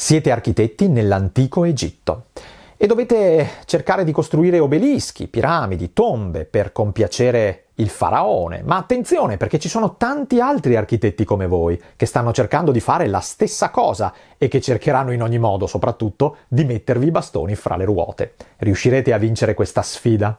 Siete architetti nell'antico Egitto e dovete cercare di costruire obelischi, piramidi, tombe per compiacere il faraone, ma attenzione perché ci sono tanti altri architetti come voi che stanno cercando di fare la stessa cosa e che cercheranno in ogni modo, soprattutto, di mettervi i bastoni fra le ruote. Riuscirete a vincere questa sfida?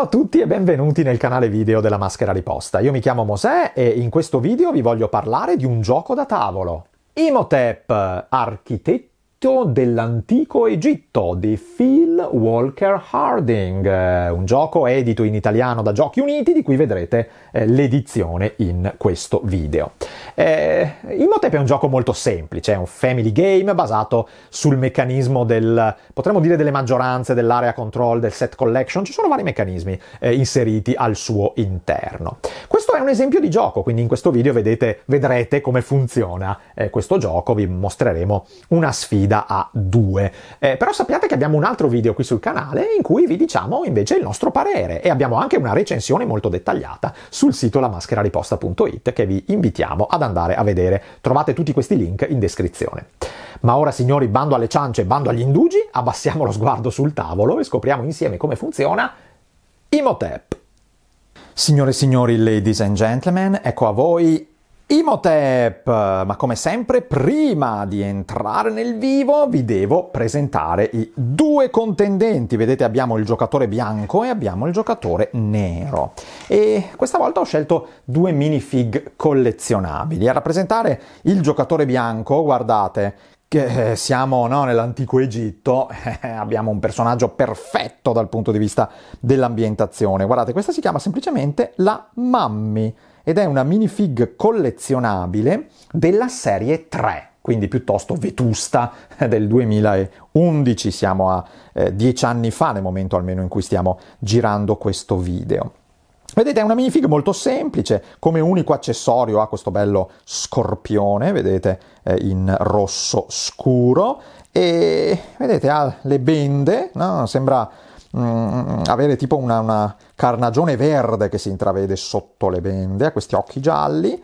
Ciao a tutti e benvenuti nel canale video della Maschera Riposta. Io mi chiamo Mosè e in questo video vi voglio parlare di un gioco da tavolo. Imhotep, architetto fumetto dell'antico Egitto di Phil Walker Harding, un gioco edito in italiano da Giochi Uniti di cui vedrete eh, l'edizione in questo video. Eh, Imhotep è un gioco molto semplice, è un family game basato sul meccanismo del, potremmo dire delle maggioranze, dell'area control, del set collection, ci sono vari meccanismi eh, inseriti al suo interno. Questo è un esempio di gioco, quindi in questo video vedete, vedrete come funziona eh, questo gioco, vi mostreremo una sfida guida a due. Eh, però sappiate che abbiamo un altro video qui sul canale in cui vi diciamo invece il nostro parere e abbiamo anche una recensione molto dettagliata sul sito lamascherariposta.it che vi invitiamo ad andare a vedere. Trovate tutti questi link in descrizione. Ma ora signori, bando alle ciance, bando agli indugi, abbassiamo lo sguardo sul tavolo e scopriamo insieme come funziona Imotep. Signore e signori, ladies and gentlemen, ecco a voi Imotep, ma come sempre prima di entrare nel vivo vi devo presentare i due contendenti, vedete abbiamo il giocatore bianco e abbiamo il giocatore nero e questa volta ho scelto due minifig collezionabili a rappresentare il giocatore bianco, guardate che eh, siamo no, nell'antico Egitto, eh, abbiamo un personaggio perfetto dal punto di vista dell'ambientazione. Guardate, questa si chiama semplicemente la Mammy ed è una minifig collezionabile della serie 3, quindi piuttosto vetusta eh, del 2011, siamo a eh, dieci anni fa nel momento almeno in cui stiamo girando questo video. Vedete, è una minifig molto semplice, come unico accessorio ha questo bello scorpione, vedete, eh, in rosso scuro, e vedete, ha le bende, no? sembra Mm, avere tipo una, una, carnagione verde che si intravede sotto le bende, ha questi occhi gialli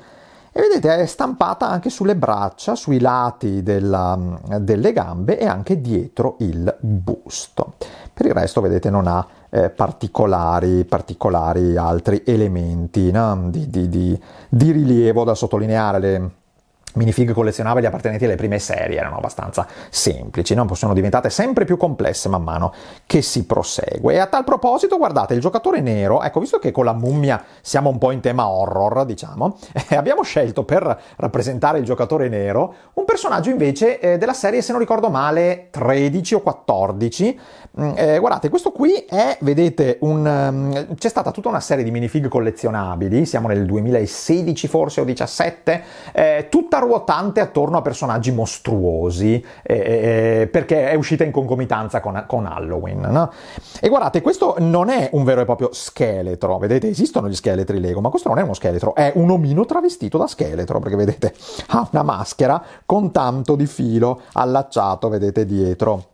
e vedete è stampata anche sulle braccia, sui lati della, delle gambe e anche dietro il busto. Per il resto vedete non ha eh, particolari, particolari altri elementi no? di, di, di, di rilievo da sottolineare. Le, minifig collezionabili appartenenti alle prime serie erano abbastanza semplici, no? sono diventate sempre più complesse man mano che si prosegue. E a tal proposito, guardate, il giocatore nero, ecco, visto che con la mummia siamo un po' in tema horror, diciamo, eh, abbiamo scelto per rappresentare il giocatore nero un personaggio invece eh, della serie, se non ricordo male, 13 o 14, Mm. Eh, guardate, questo qui è, vedete, un, um, c'è stata tutta una serie di minifig collezionabili, siamo nel 2016 forse o 17, eh, tutta ruotante attorno a personaggi mostruosi, eh, eh, eh, perché è uscita in concomitanza con, con Halloween. No? E guardate, questo non è un vero e proprio scheletro, vedete, esistono gli scheletri Lego, ma questo non è uno scheletro, è un omino travestito da scheletro, perché vedete, ha una maschera con tanto di filo allacciato, vedete, dietro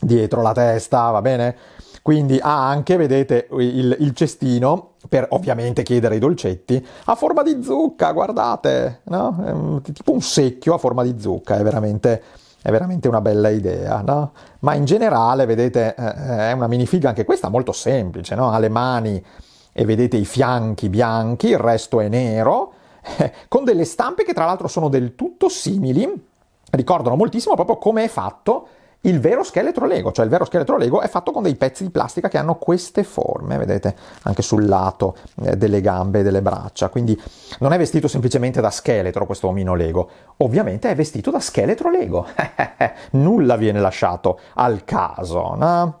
dietro la testa, va bene? Quindi ha anche, vedete, il, il, cestino per ovviamente chiedere i dolcetti a forma di zucca, guardate, no? È ehm, tipo un secchio a forma di zucca, è veramente, è veramente una bella idea, no? Ma in generale, vedete, eh, eh, è una minifiga anche questa molto semplice, no? Ha le mani e vedete i fianchi bianchi, il resto è nero, eh, con delle stampe che tra l'altro sono del tutto simili, ricordano moltissimo proprio come è fatto il vero scheletro Lego, cioè il vero scheletro Lego è fatto con dei pezzi di plastica che hanno queste forme, vedete, anche sul lato eh, delle gambe e delle braccia, quindi non è vestito semplicemente da scheletro questo omino Lego, ovviamente è vestito da scheletro Lego, nulla viene lasciato al caso, no?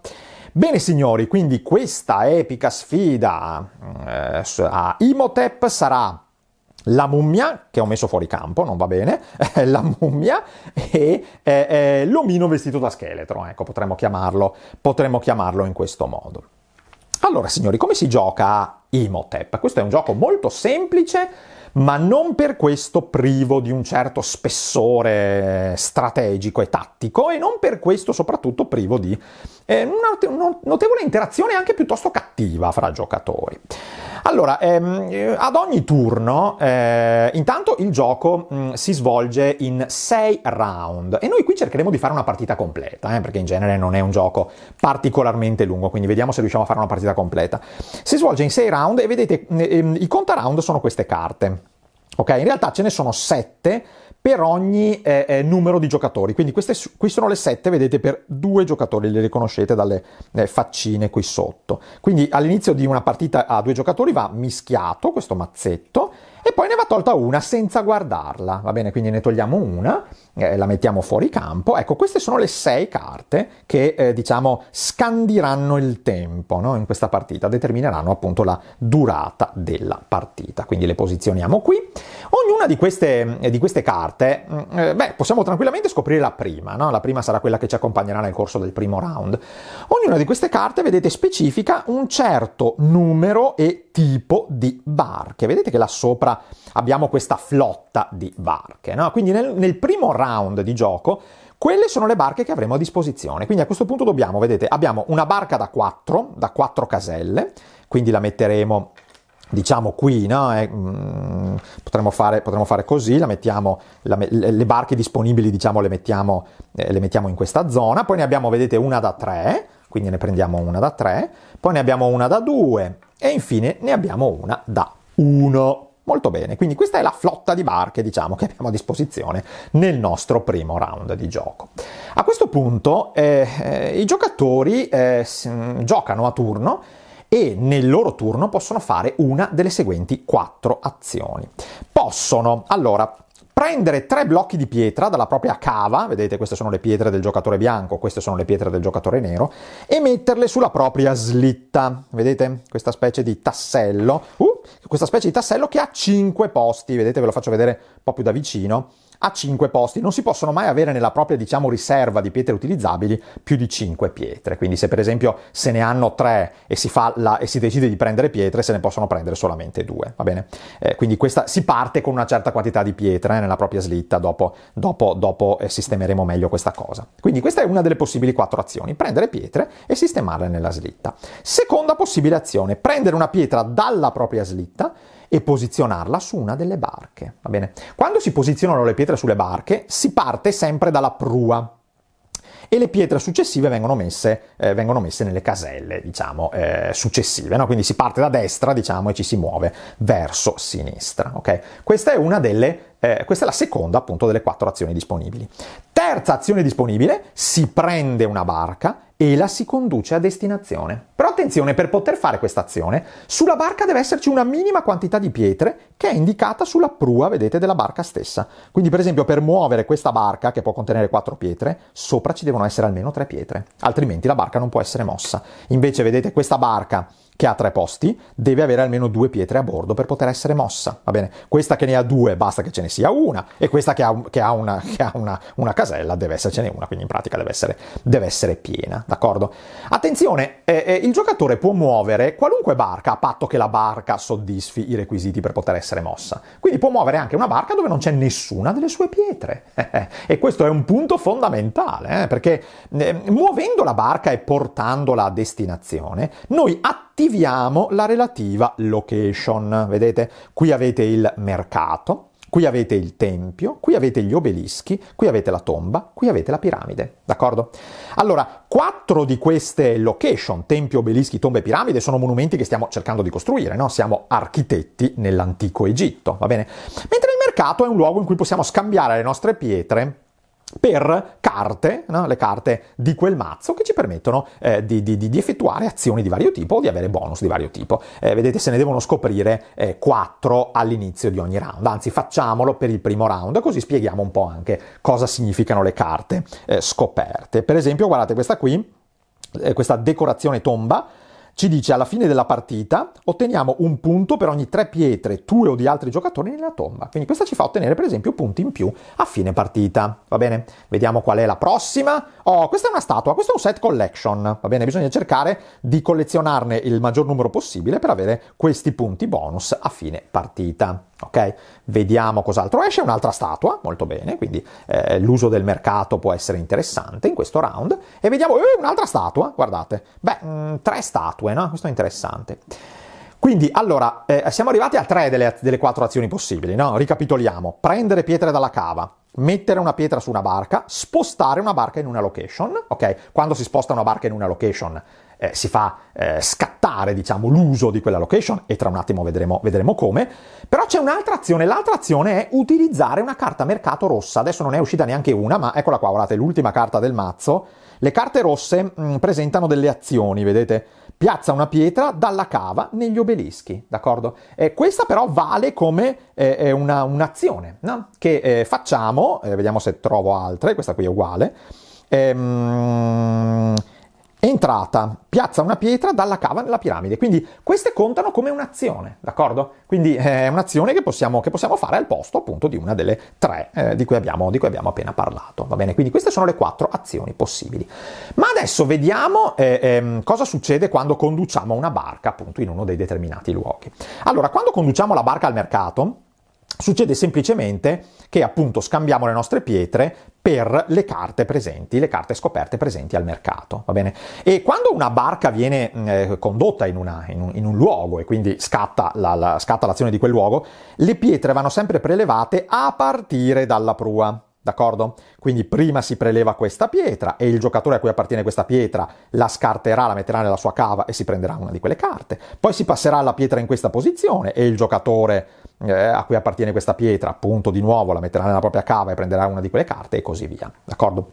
Bene signori, quindi questa epica sfida mm, eh, a Imhotep sarà la mummia, che ho messo fuori campo, non va bene, la mummia e eh, eh, l'omino vestito da scheletro, ecco, potremmo chiamarlo, potremmo chiamarlo in questo modo. Allora, signori, come si gioca a Imhotep? Questo è un gioco molto semplice, ma non per questo privo di un certo spessore strategico e tattico e non per questo soprattutto privo di eh, una notevole interazione anche piuttosto cattiva fra giocatori. Allora, ehm, eh, ad ogni turno, eh, intanto il gioco mh, mm, si svolge in 6 round e noi qui cercheremo di fare una partita completa, eh, perché in genere non è un gioco particolarmente lungo, quindi vediamo se riusciamo a fare una partita completa. Si svolge in 6 round e vedete, mm, ehm, i conta round sono queste carte. Ok, in realtà ce ne sono 7 per ogni eh, eh, numero di giocatori. Quindi queste qui sono le sette, vedete, per due giocatori, le riconoscete dalle eh, faccine qui sotto. Quindi all'inizio di una partita a due giocatori va mischiato questo mazzetto e poi ne va tolta una senza guardarla, va bene? Quindi ne togliamo una eh, la mettiamo fuori campo. Ecco, queste sono le sei carte che, eh, diciamo, scandiranno il tempo no? in questa partita, determineranno appunto la durata della partita. Quindi le posizioniamo qui. Ognuna di queste, eh, di queste carte, mm, eh, beh, possiamo tranquillamente scoprire la prima, no? La prima sarà quella che ci accompagnerà nel corso del primo round. Ognuna di queste carte, vedete, specifica un certo numero e tipo di barche. Vedete che là sopra abbiamo questa flotta di barche, no? Quindi nel, nel primo round round di gioco, quelle sono le barche che avremo a disposizione. Quindi a questo punto dobbiamo, vedete, abbiamo una barca da 4, da 4 caselle, quindi la metteremo diciamo qui, no? eh, mm, potremmo, fare, potremmo, fare, così, mettiamo, la, le barche disponibili diciamo, le, mettiamo, eh, le mettiamo in questa zona, poi ne abbiamo, vedete, una da 3, quindi ne prendiamo una da 3, poi ne abbiamo una da 2 e infine ne abbiamo una da 1. Molto bene, quindi questa è la flotta di barche, diciamo, che abbiamo a disposizione nel nostro primo round di gioco. A questo punto eh, eh i giocatori eh, mm, giocano a turno e nel loro turno possono fare una delle seguenti quattro azioni. Possono, allora, prendere tre blocchi di pietra dalla propria cava, vedete queste sono le pietre del giocatore bianco, queste sono le pietre del giocatore nero, e metterle sulla propria slitta, vedete questa specie di tassello. Uh, questa specie di tassello che ha 5 posti, vedete ve lo faccio vedere un po' più da vicino, a 5 posti. Non si possono mai avere nella propria, diciamo, riserva di pietre utilizzabili più di 5 pietre. Quindi se per esempio se ne hanno 3 e si, fa la, e si decide di prendere pietre, se ne possono prendere solamente 2, va bene? Eh, quindi questa, si parte con una certa quantità di pietre eh, nella propria slitta, dopo, dopo, dopo eh, sistemeremo meglio questa cosa. Quindi questa è una delle possibili quattro azioni, prendere pietre e sistemarle nella slitta. Seconda possibile azione, prendere una pietra dalla propria slitta e posizionarla su una delle barche. Va bene? Quando si posizionano le pietre sulle barche, si parte sempre dalla prua e le pietre successive vengono messe, eh, vengono messe nelle caselle, diciamo, eh, successive, no? quindi si parte da destra, diciamo, e ci si muove verso sinistra, okay? Questa è una delle eh, questa è la seconda appunto delle quattro azioni disponibili. Terza azione disponibile, si prende una barca e la si conduce a destinazione. Però attenzione, per poter fare questa azione, sulla barca deve esserci una minima quantità di pietre che è indicata sulla prua, vedete, della barca stessa. Quindi per esempio per muovere questa barca, che può contenere quattro pietre, sopra ci devono essere almeno tre pietre, altrimenti la barca non può essere mossa. Invece vedete questa barca che ha tre posti deve avere almeno due pietre a bordo per poter essere mossa. Va bene? Questa che ne ha due basta che ce ne sia una e questa che ha, che ha, una, che ha una, una, casella deve essercene una, quindi in pratica deve essere, deve essere piena. D'accordo? Attenzione, eh, eh, il giocatore può muovere qualunque barca a patto che la barca soddisfi i requisiti per poter essere mossa. Quindi può muovere anche una barca dove non c'è nessuna delle sue pietre. e questo è un punto fondamentale, eh, perché eh, muovendo la barca e portandola a destinazione, noi attiviamo attiviamo la relativa location. Vedete, qui avete il mercato, qui avete il tempio, qui avete gli obelischi, qui avete la tomba, qui avete la piramide, d'accordo? Allora, quattro di queste location, tempio, obelischi, tombe e piramide, sono monumenti che stiamo cercando di costruire, no? Siamo architetti nell'antico Egitto, va bene? Mentre il mercato è un luogo in cui possiamo scambiare le nostre pietre per carte, no? le carte di quel mazzo che ci permettono eh, di, di, di, effettuare azioni di vario tipo o di avere bonus di vario tipo. Eh, vedete se ne devono scoprire eh, 4 all'inizio di ogni round, anzi facciamolo per il primo round così spieghiamo un po' anche cosa significano le carte eh, scoperte. Per esempio guardate questa qui, eh, questa decorazione tomba ci dice alla fine della partita otteniamo un punto per ogni tre pietre tue o di altri giocatori nella tomba. Quindi questa ci fa ottenere per esempio punti in più a fine partita. Va bene? Vediamo qual è la prossima. Oh, questa è una statua, questo è un set collection. Va bene? Bisogna cercare di collezionarne il maggior numero possibile per avere questi punti bonus a fine partita. Ok? Vediamo cos'altro esce, un'altra statua, molto bene, quindi eh, l'uso del mercato può essere interessante in questo round. E vediamo eh, un'altra statua, guardate. Beh, mh, mm, tre statue, no? Questo è interessante. Quindi, allora, eh, siamo arrivati a tre delle, delle quattro azioni possibili, no? Ricapitoliamo. Prendere pietre dalla cava, mettere una pietra su una barca, spostare una barca in una location, ok? Quando si sposta una barca in una location, eh, si fa eh, scattare diciamo, l'uso di quella location e tra un attimo vedremo, vedremo come. Però c'è un'altra azione, l'altra azione è utilizzare una carta mercato rossa, adesso non è uscita neanche una, ma eccola qua, guardate, l'ultima carta del mazzo. Le carte rosse mh, mm, presentano delle azioni, vedete? Piazza una pietra dalla cava negli obelischi, d'accordo? E questa però vale come eh, una, un'azione no? che eh, facciamo, eh, vediamo se trovo altre, questa qui è uguale. Ehm, Entrata, piazza una pietra dalla cava nella piramide, quindi queste contano come un'azione, d'accordo? Quindi eh, è un'azione che possiamo, che possiamo fare al posto appunto di una delle tre eh, di, cui abbiamo, di, cui abbiamo, appena parlato, va bene? Quindi queste sono le quattro azioni possibili. Ma adesso vediamo eh, eh, cosa succede quando conduciamo una barca appunto in uno dei determinati luoghi. Allora, quando conduciamo la barca al mercato, Succede semplicemente che appunto scambiamo le nostre pietre per le carte presenti, le carte scoperte presenti al mercato, va bene? E quando una barca viene mm, eh, condotta in, una, in, un, in, un, luogo e quindi scatta, la, la, scatta l'azione di quel luogo, le pietre vanno sempre prelevate a partire dalla prua. D'accordo? Quindi prima si preleva questa pietra e il giocatore a cui appartiene questa pietra la scarterà, la metterà nella sua cava e si prenderà una di quelle carte. Poi si passerà alla pietra in questa posizione e il giocatore eh, a cui appartiene questa pietra, appunto, di nuovo la metterà nella propria cava e prenderà una di quelle carte e così via. D'accordo?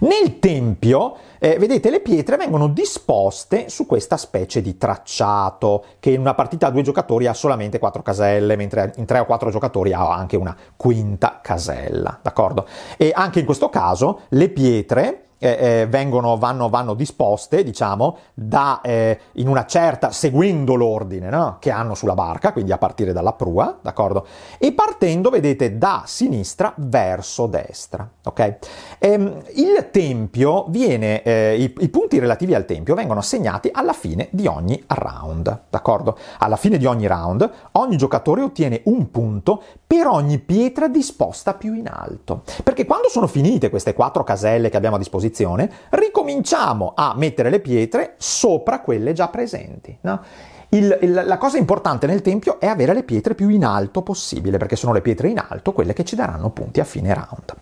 Nel tempio, eh, vedete, le pietre vengono disposte su questa specie di tracciato, che in una partita a due giocatori ha solamente quattro caselle, mentre in tre o quattro giocatori ha anche una quinta casella, d'accordo? E anche in questo caso le pietre eh, eh, vengono, vanno, vanno, disposte, diciamo, da, eh, in una certa, seguendo l'ordine no? che hanno sulla barca, quindi a partire dalla prua, d'accordo? E partendo, vedete, da sinistra verso destra, ok? Ehm, il tempio viene, eh, i, i punti relativi al tempio vengono assegnati alla fine di ogni round, d'accordo? Alla fine di ogni round, ogni giocatore ottiene un punto per ogni pietra disposta più in alto. Perché quando sono finite queste quattro caselle che abbiamo a disposizione, posizione, ricominciamo a mettere le pietre sopra quelle già presenti. No? Il, il, la cosa importante nel tempio è avere le pietre più in alto possibile, perché sono le pietre in alto quelle che ci daranno punti a fine round.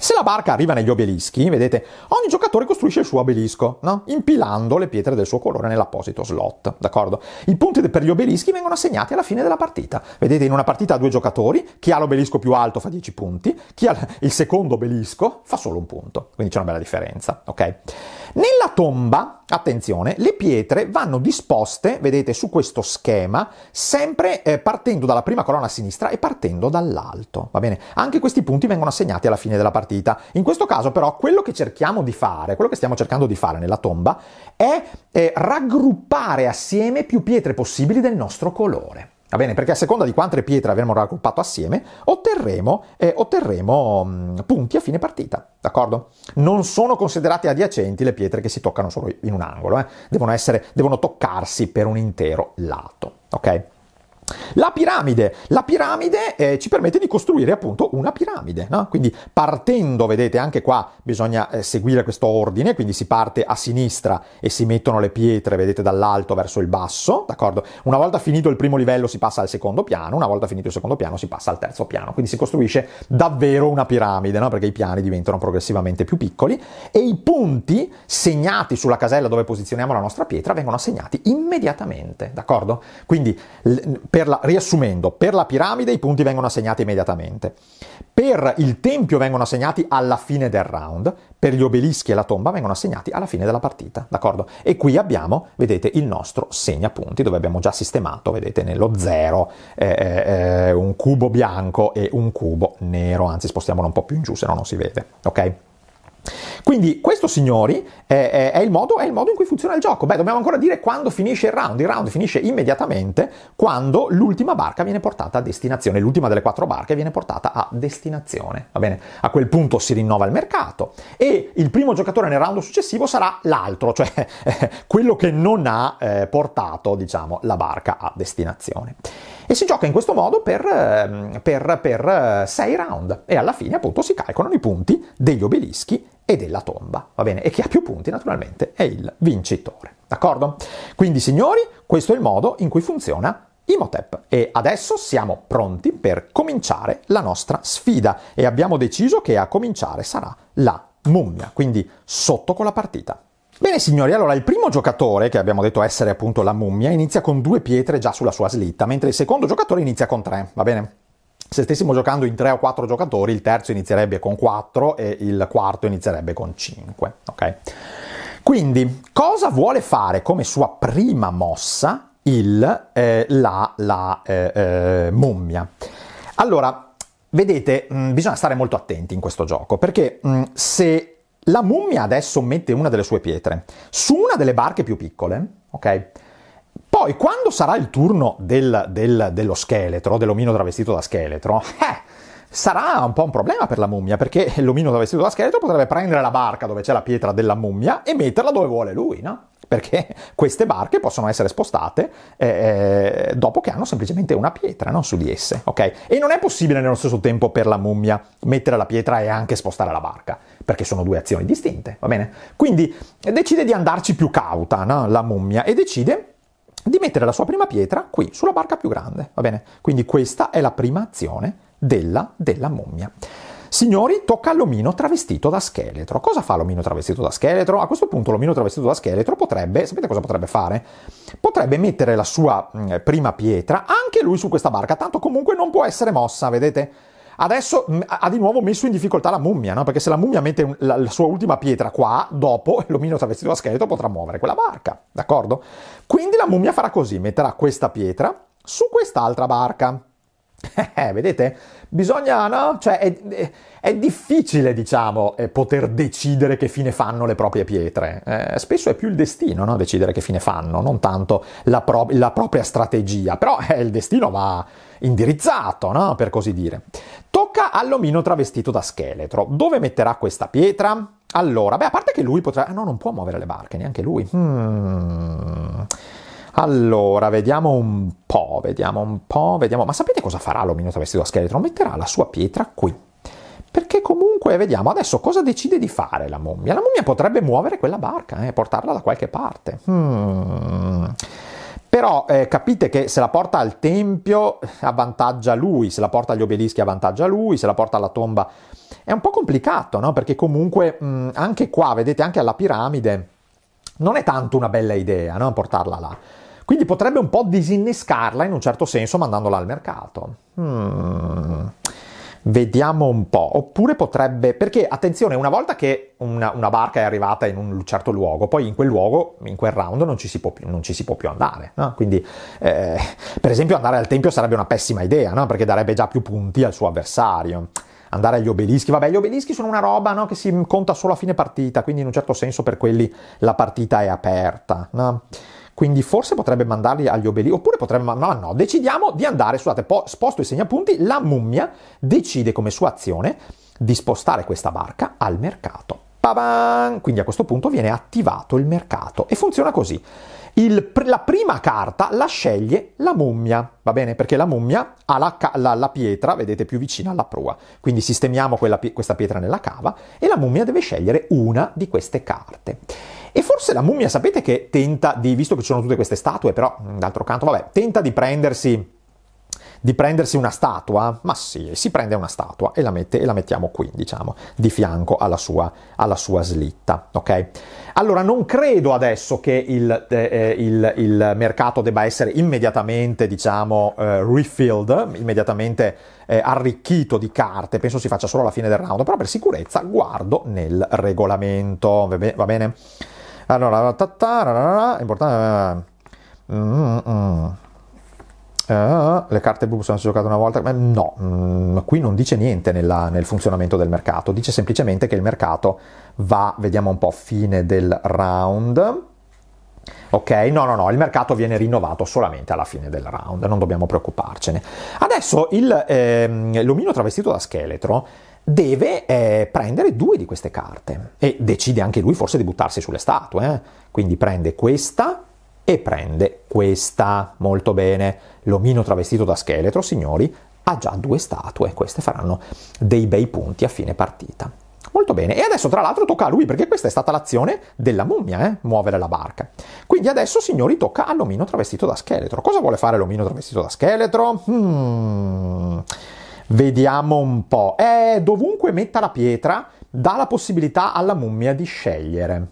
Se la barca arriva negli obelischi, vedete, ogni giocatore costruisce il suo obelisco, no? impilando le pietre del suo colore nell'apposito slot, d'accordo? I punti per gli obelischi vengono assegnati alla fine della partita. Vedete, in una partita a due giocatori, chi ha l'obelisco più alto fa 10 punti, chi ha il secondo obelisco fa solo un punto, quindi c'è una bella differenza, ok? Nella tomba, attenzione, le pietre vanno disposte, vedete, su questo schema, sempre eh, partendo dalla prima colonna a sinistra e partendo dall'alto, va bene? Anche questi punti vengono assegnati alla fine della partita. In questo caso però quello che cerchiamo di fare, quello che stiamo cercando di fare nella tomba, è eh, raggruppare assieme più pietre possibili del nostro colore. Va bene, perché a seconda di quante pietre avremo raggruppato assieme, otterremo, eh, otterremo mh, mm, punti a fine partita d'accordo? Non sono considerate adiacenti le pietre che si toccano solo in un angolo, eh? devono, essere, devono toccarsi per un intero lato, ok? La piramide, la piramide eh, ci permette di costruire appunto una piramide, no? quindi partendo, vedete anche qua bisogna eh, seguire questo ordine, quindi si parte a sinistra e si mettono le pietre, vedete dall'alto verso il basso, d'accordo? Una volta finito il primo livello si passa al secondo piano, una volta finito il secondo piano si passa al terzo piano, quindi si costruisce davvero una piramide, no? perché i piani diventano progressivamente più piccoli e i punti segnati sulla casella dove posizioniamo la nostra pietra vengono assegnati immediatamente, d'accordo? Quindi l- per la, riassumendo, per la piramide i punti vengono assegnati immediatamente, per il tempio vengono assegnati alla fine del round, per gli obelischi e la tomba vengono assegnati alla fine della partita, d'accordo? E qui abbiamo, vedete, il nostro segna punti dove abbiamo già sistemato, vedete, nello zero eh, eh, eh un cubo bianco e un cubo nero, anzi spostiamolo un po' più in giù se no non si vede, ok? Quindi questo, signori, è, è, il modo, è, il modo, in cui funziona il gioco. Beh, dobbiamo ancora dire quando finisce il round. Il round finisce immediatamente quando l'ultima barca viene portata a destinazione, l'ultima delle quattro barche viene portata a destinazione. Va bene? A quel punto si rinnova il mercato e il primo giocatore nel round successivo sarà l'altro, cioè quello che non ha eh, portato, diciamo, la barca a destinazione. E si gioca in questo modo per, ehm, per, per eh, sei round e alla fine appunto si calcolano i punti degli obelischi e della tomba, va bene? E chi ha più punti naturalmente è il vincitore, d'accordo? Quindi signori, questo è il modo in cui funziona Imhotep e adesso siamo pronti per cominciare la nostra sfida e abbiamo deciso che a cominciare sarà la mummia, quindi sotto con la partita. Bene signori, allora il primo giocatore, che abbiamo detto essere appunto la mummia, inizia con due pietre già sulla sua slitta, mentre il secondo giocatore inizia con tre, va bene? Se stessimo giocando in tre o quattro giocatori, il terzo inizierebbe con quattro e il quarto inizierebbe con cinque, ok? Quindi, cosa vuole fare come sua prima mossa il, eh, la, la eh, eh, mummia? Allora, vedete, mh, mm, bisogna stare molto attenti in questo gioco, perché mh, mm, se la mummia adesso mette una delle sue pietre su una delle barche più piccole, ok? Poi, quando sarà il turno del, del, dello scheletro, dell'omino travestito da scheletro, eh, sarà un po' un problema per la mummia, perché l'omino travestito da scheletro potrebbe prendere la barca dove c'è la pietra della mummia e metterla dove vuole lui, no? perché queste barche possono essere spostate eh, eh dopo che hanno semplicemente una pietra no? su di esse, ok? E non è possibile nello stesso tempo per la mummia mettere la pietra e anche spostare la barca, perché sono due azioni distinte, va bene? Quindi decide di andarci più cauta no? la mummia e decide di mettere la sua prima pietra qui, sulla barca più grande, va bene? Quindi questa è la prima azione della, della mummia. Signori, tocca all'omino travestito da scheletro. Cosa fa l'omino travestito da scheletro? A questo punto l'omino travestito da scheletro potrebbe, sapete cosa potrebbe fare? Potrebbe mettere la sua mm, prima pietra anche lui su questa barca, tanto comunque non può essere mossa, vedete? Adesso mm, ha di nuovo messo in difficoltà la mummia, no? Perché se la mummia mette la, la sua ultima pietra qua, dopo l'omino travestito da scheletro potrà muovere quella barca, d'accordo? Quindi la mummia farà così, metterà questa pietra su quest'altra barca. Eh, vedete? Bisogna, no? Cioè, è, è difficile, diciamo, eh, poter decidere che fine fanno le proprie pietre. Eh, spesso è più il destino, no? Decidere che fine fanno, non tanto la, pro- la propria strategia. Però eh, il destino va indirizzato, no? Per così dire. Tocca all'omino travestito da scheletro. Dove metterà questa pietra? Allora, beh, a parte che lui potrà... Ah, no, non può muovere le barche, neanche lui. Hmm... Allora, vediamo un po', vediamo un po', vediamo... Ma sapete cosa farà l'ominuta vestito da scheletro? Metterà la sua pietra qui. Perché comunque, vediamo, adesso cosa decide di fare la mummia? La mummia potrebbe muovere quella barca e eh, portarla da qualche parte. Hmm. Però eh, capite che se la porta al tempio avvantaggia lui, se la porta agli obelischi avvantaggia lui, se la porta alla tomba... È un po' complicato, no? Perché comunque mh, mm, anche qua, vedete, anche alla piramide non è tanto una bella idea no? portarla là. Quindi potrebbe un po' disinnescarla in un certo senso mandandola al mercato. Hmm. Vediamo un po'. Oppure potrebbe. Perché attenzione, una volta che una, una, barca è arrivata in un certo luogo, poi in quel luogo, in quel round, non ci si può più, si può più andare. No? Quindi, eh, per esempio, andare al tempio sarebbe una pessima idea, no? perché darebbe già più punti al suo avversario. Andare agli obelischi, vabbè, gli obelischi sono una roba no? che si conta solo a fine partita, quindi in un certo senso per quelli la partita è aperta. No? Quindi forse potrebbe mandarli agli obelischi, oppure potrebbe, ma no, no, decidiamo di andare, scusate, po- sposto i segnapunti, la mummia decide come sua azione di spostare questa barca al mercato. Pa-bam! Quindi a questo punto viene attivato il mercato e funziona così. Il, la prima carta la sceglie la mummia, va bene? Perché la mummia ha la, la, la pietra, vedete, più vicina alla prua. Quindi sistemiamo quella, questa pietra nella cava e la mummia deve scegliere una di queste carte. E forse la mummia, sapete che tenta di, visto che ci sono tutte queste statue, però mm, d'altro canto, vabbè, tenta di prendersi di prendersi una statua, ma sì, si prende una statua e la, mette, e la mettiamo qui, diciamo, di fianco alla sua, alla sua, slitta, ok? Allora, non credo adesso che il, eh, eh il, il mercato debba essere immediatamente, diciamo, eh, refilled, immediatamente eh, arricchito di carte, penso si faccia solo alla fine del round, però per sicurezza guardo nel regolamento, va bene? Allora, tattara, importante... Eh, mm, mm. Uh, le carte blu sono giocate una volta, no, mm, qui non dice niente nella, nel funzionamento del mercato, dice semplicemente che il mercato va, vediamo un po', fine del round. Ok, no, no, no, il mercato viene rinnovato solamente alla fine del round, non dobbiamo preoccuparcene. Adesso il, eh, l'omino travestito da scheletro deve eh, prendere due di queste carte e decide anche lui forse di buttarsi sulle statue. Eh. Quindi prende questa e prende questa. Molto bene. L'omino travestito da scheletro, signori, ha già due statue. Queste faranno dei bei punti a fine partita. Molto bene, e adesso tra l'altro tocca a lui, perché questa è stata l'azione della mummia, eh? muovere la barca. Quindi adesso, signori, tocca all'omino travestito da scheletro. Cosa vuole fare l'omino travestito da scheletro? Hmm. Vediamo un po'. Eh, dovunque metta la pietra dà la possibilità alla mummia di scegliere.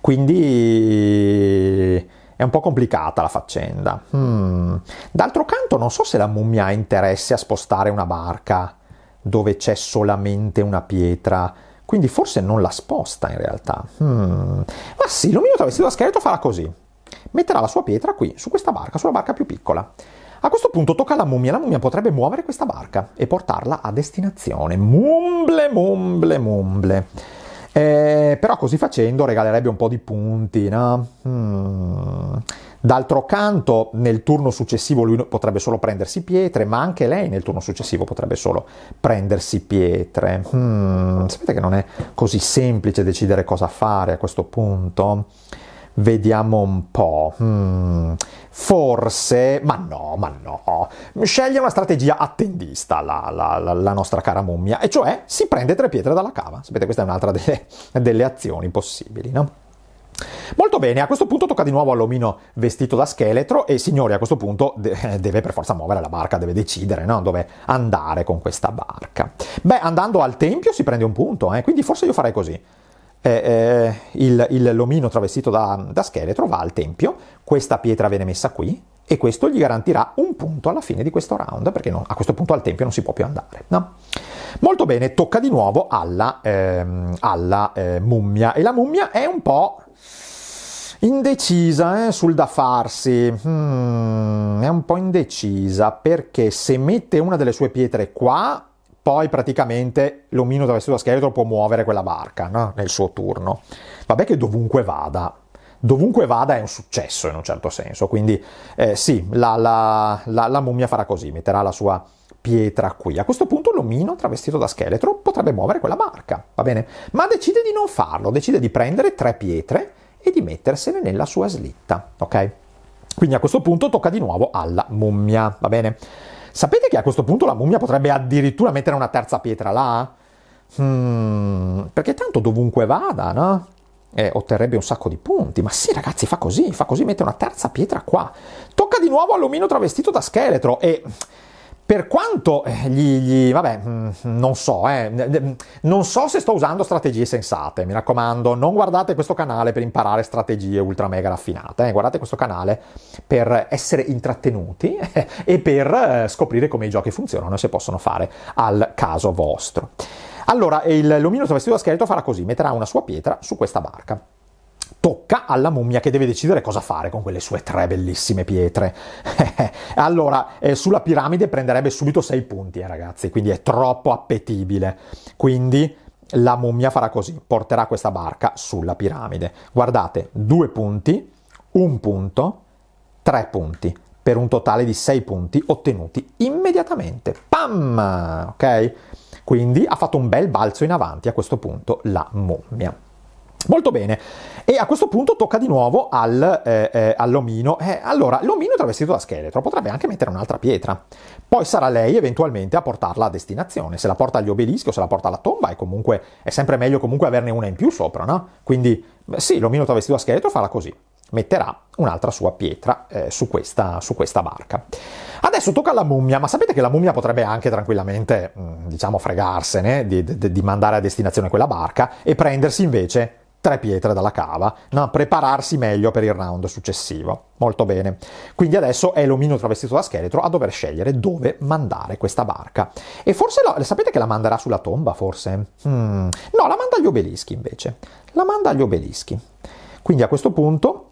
Quindi è un po' complicata la faccenda. Hmm. D'altro canto non so se la mummia ha interesse a spostare una barca dove c'è solamente una pietra quindi forse non la sposta in realtà. Hmm. Ma sì, l'omino travestito da scheletro farà così. Metterà la sua pietra qui, su questa barca, sulla barca più piccola. A questo punto tocca alla mummia. La mummia potrebbe muovere questa barca e portarla a destinazione. Mumble, mumble, mumble. Eh, però così facendo regalerebbe un po' di punti, no? Mm. D'altro canto, nel turno successivo lui potrebbe solo prendersi pietre, ma anche lei nel turno successivo potrebbe solo prendersi pietre. Mm. Sapete che non è così semplice decidere cosa fare a questo punto? Vediamo un po'. Hmm, forse, ma no, ma no. Sceglie una strategia attendista la, la, la, la, nostra cara mummia, e cioè si prende tre pietre dalla cava. Sapete, questa è un'altra delle, delle azioni possibili, no? Molto bene, a questo punto tocca di nuovo all'omino vestito da scheletro e signori, a questo punto deve per forza muovere la barca, deve decidere no? dove andare con questa barca. Beh, andando al tempio si prende un punto, eh? quindi forse io farei così. Eh, eh, il, il, l'omino travestito da, da scheletro va al tempio, questa pietra viene messa qui, e questo gli garantirà un punto alla fine di questo round, perché non, a questo punto al tempio non si può più andare. No? Molto bene, tocca di nuovo alla, ehm, alla eh, mummia, e la mummia è un po' indecisa eh, sul da farsi, mm, è un po' indecisa perché se mette una delle sue pietre qua poi praticamente l'omino travestito da scheletro può muovere quella barca no? nel suo turno. Vabbè che dovunque vada, dovunque vada è un successo in un certo senso, quindi eh, sì, la, la, la, la, mummia farà così, metterà la sua pietra qui. A questo punto l'omino travestito da scheletro potrebbe muovere quella barca, va bene? Ma decide di non farlo, decide di prendere tre pietre e di mettersene nella sua slitta, ok? Quindi a questo punto tocca di nuovo alla mummia, va bene? Sapete che a questo punto la mummia potrebbe addirittura mettere una terza pietra là? Hmm, perché tanto dovunque vada, no? Eh, otterrebbe un sacco di punti. Ma sì, ragazzi, fa così, fa così, mette una terza pietra qua. Tocca di nuovo all'omino travestito da scheletro e per quanto eh, gli, gli vabbè, mm, non so, eh, non so se sto usando strategie sensate, mi raccomando, non guardate questo canale per imparare strategie ultra mega raffinate, eh, guardate questo canale per essere intrattenuti eh, e per eh, scoprire come i giochi funzionano e se possono fare al caso vostro. Allora, il Luminus vestito da scheletro farà così, metterà una sua pietra su questa barca tocca alla mummia che deve decidere cosa fare con quelle sue tre bellissime pietre. allora, eh, sulla piramide prenderebbe subito sei punti, eh, ragazzi, quindi è troppo appetibile. Quindi la mummia farà così, porterà questa barca sulla piramide. Guardate, due punti, un punto, tre punti, per un totale di sei punti ottenuti immediatamente. Pam! Ok? Quindi ha fatto un bel balzo in avanti a questo punto la mummia. Molto bene. E a questo punto tocca di nuovo al, eh, eh, all'omino. Eh, allora, l'omino è travestito da scheletro, potrebbe anche mettere un'altra pietra. Poi sarà lei eventualmente a portarla a destinazione. Se la porta agli obelischi o se la porta alla tomba, è, comunque, è sempre meglio comunque averne una in più sopra, no? Quindi, sì, l'omino travestito da scheletro farà così. Metterà un'altra sua pietra eh, su questa, su, questa, barca. Adesso tocca alla mummia, ma sapete che la mummia potrebbe anche tranquillamente, mm, diciamo, fregarsene di, di, di mandare a destinazione quella barca e prendersi invece tre pietre dalla cava, no? prepararsi meglio per il round successivo. Molto bene. Quindi adesso è l'omino travestito da scheletro a dover scegliere dove mandare questa barca. E forse lo, sapete che la manderà sulla tomba, forse? Mm. No, la manda agli obelischi invece. La manda agli obelischi. Quindi a questo punto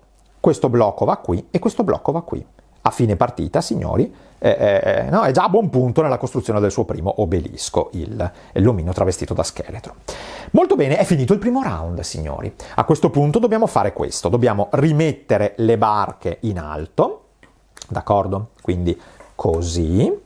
questo blocco va qui e questo blocco va qui a fine partita, signori, eh, eh, eh, no, è già a buon punto nella costruzione del suo primo obelisco, il, l'omino travestito da scheletro. Molto bene, è finito il primo round, signori. A questo punto dobbiamo fare questo, dobbiamo rimettere le barche in alto, d'accordo? Quindi così.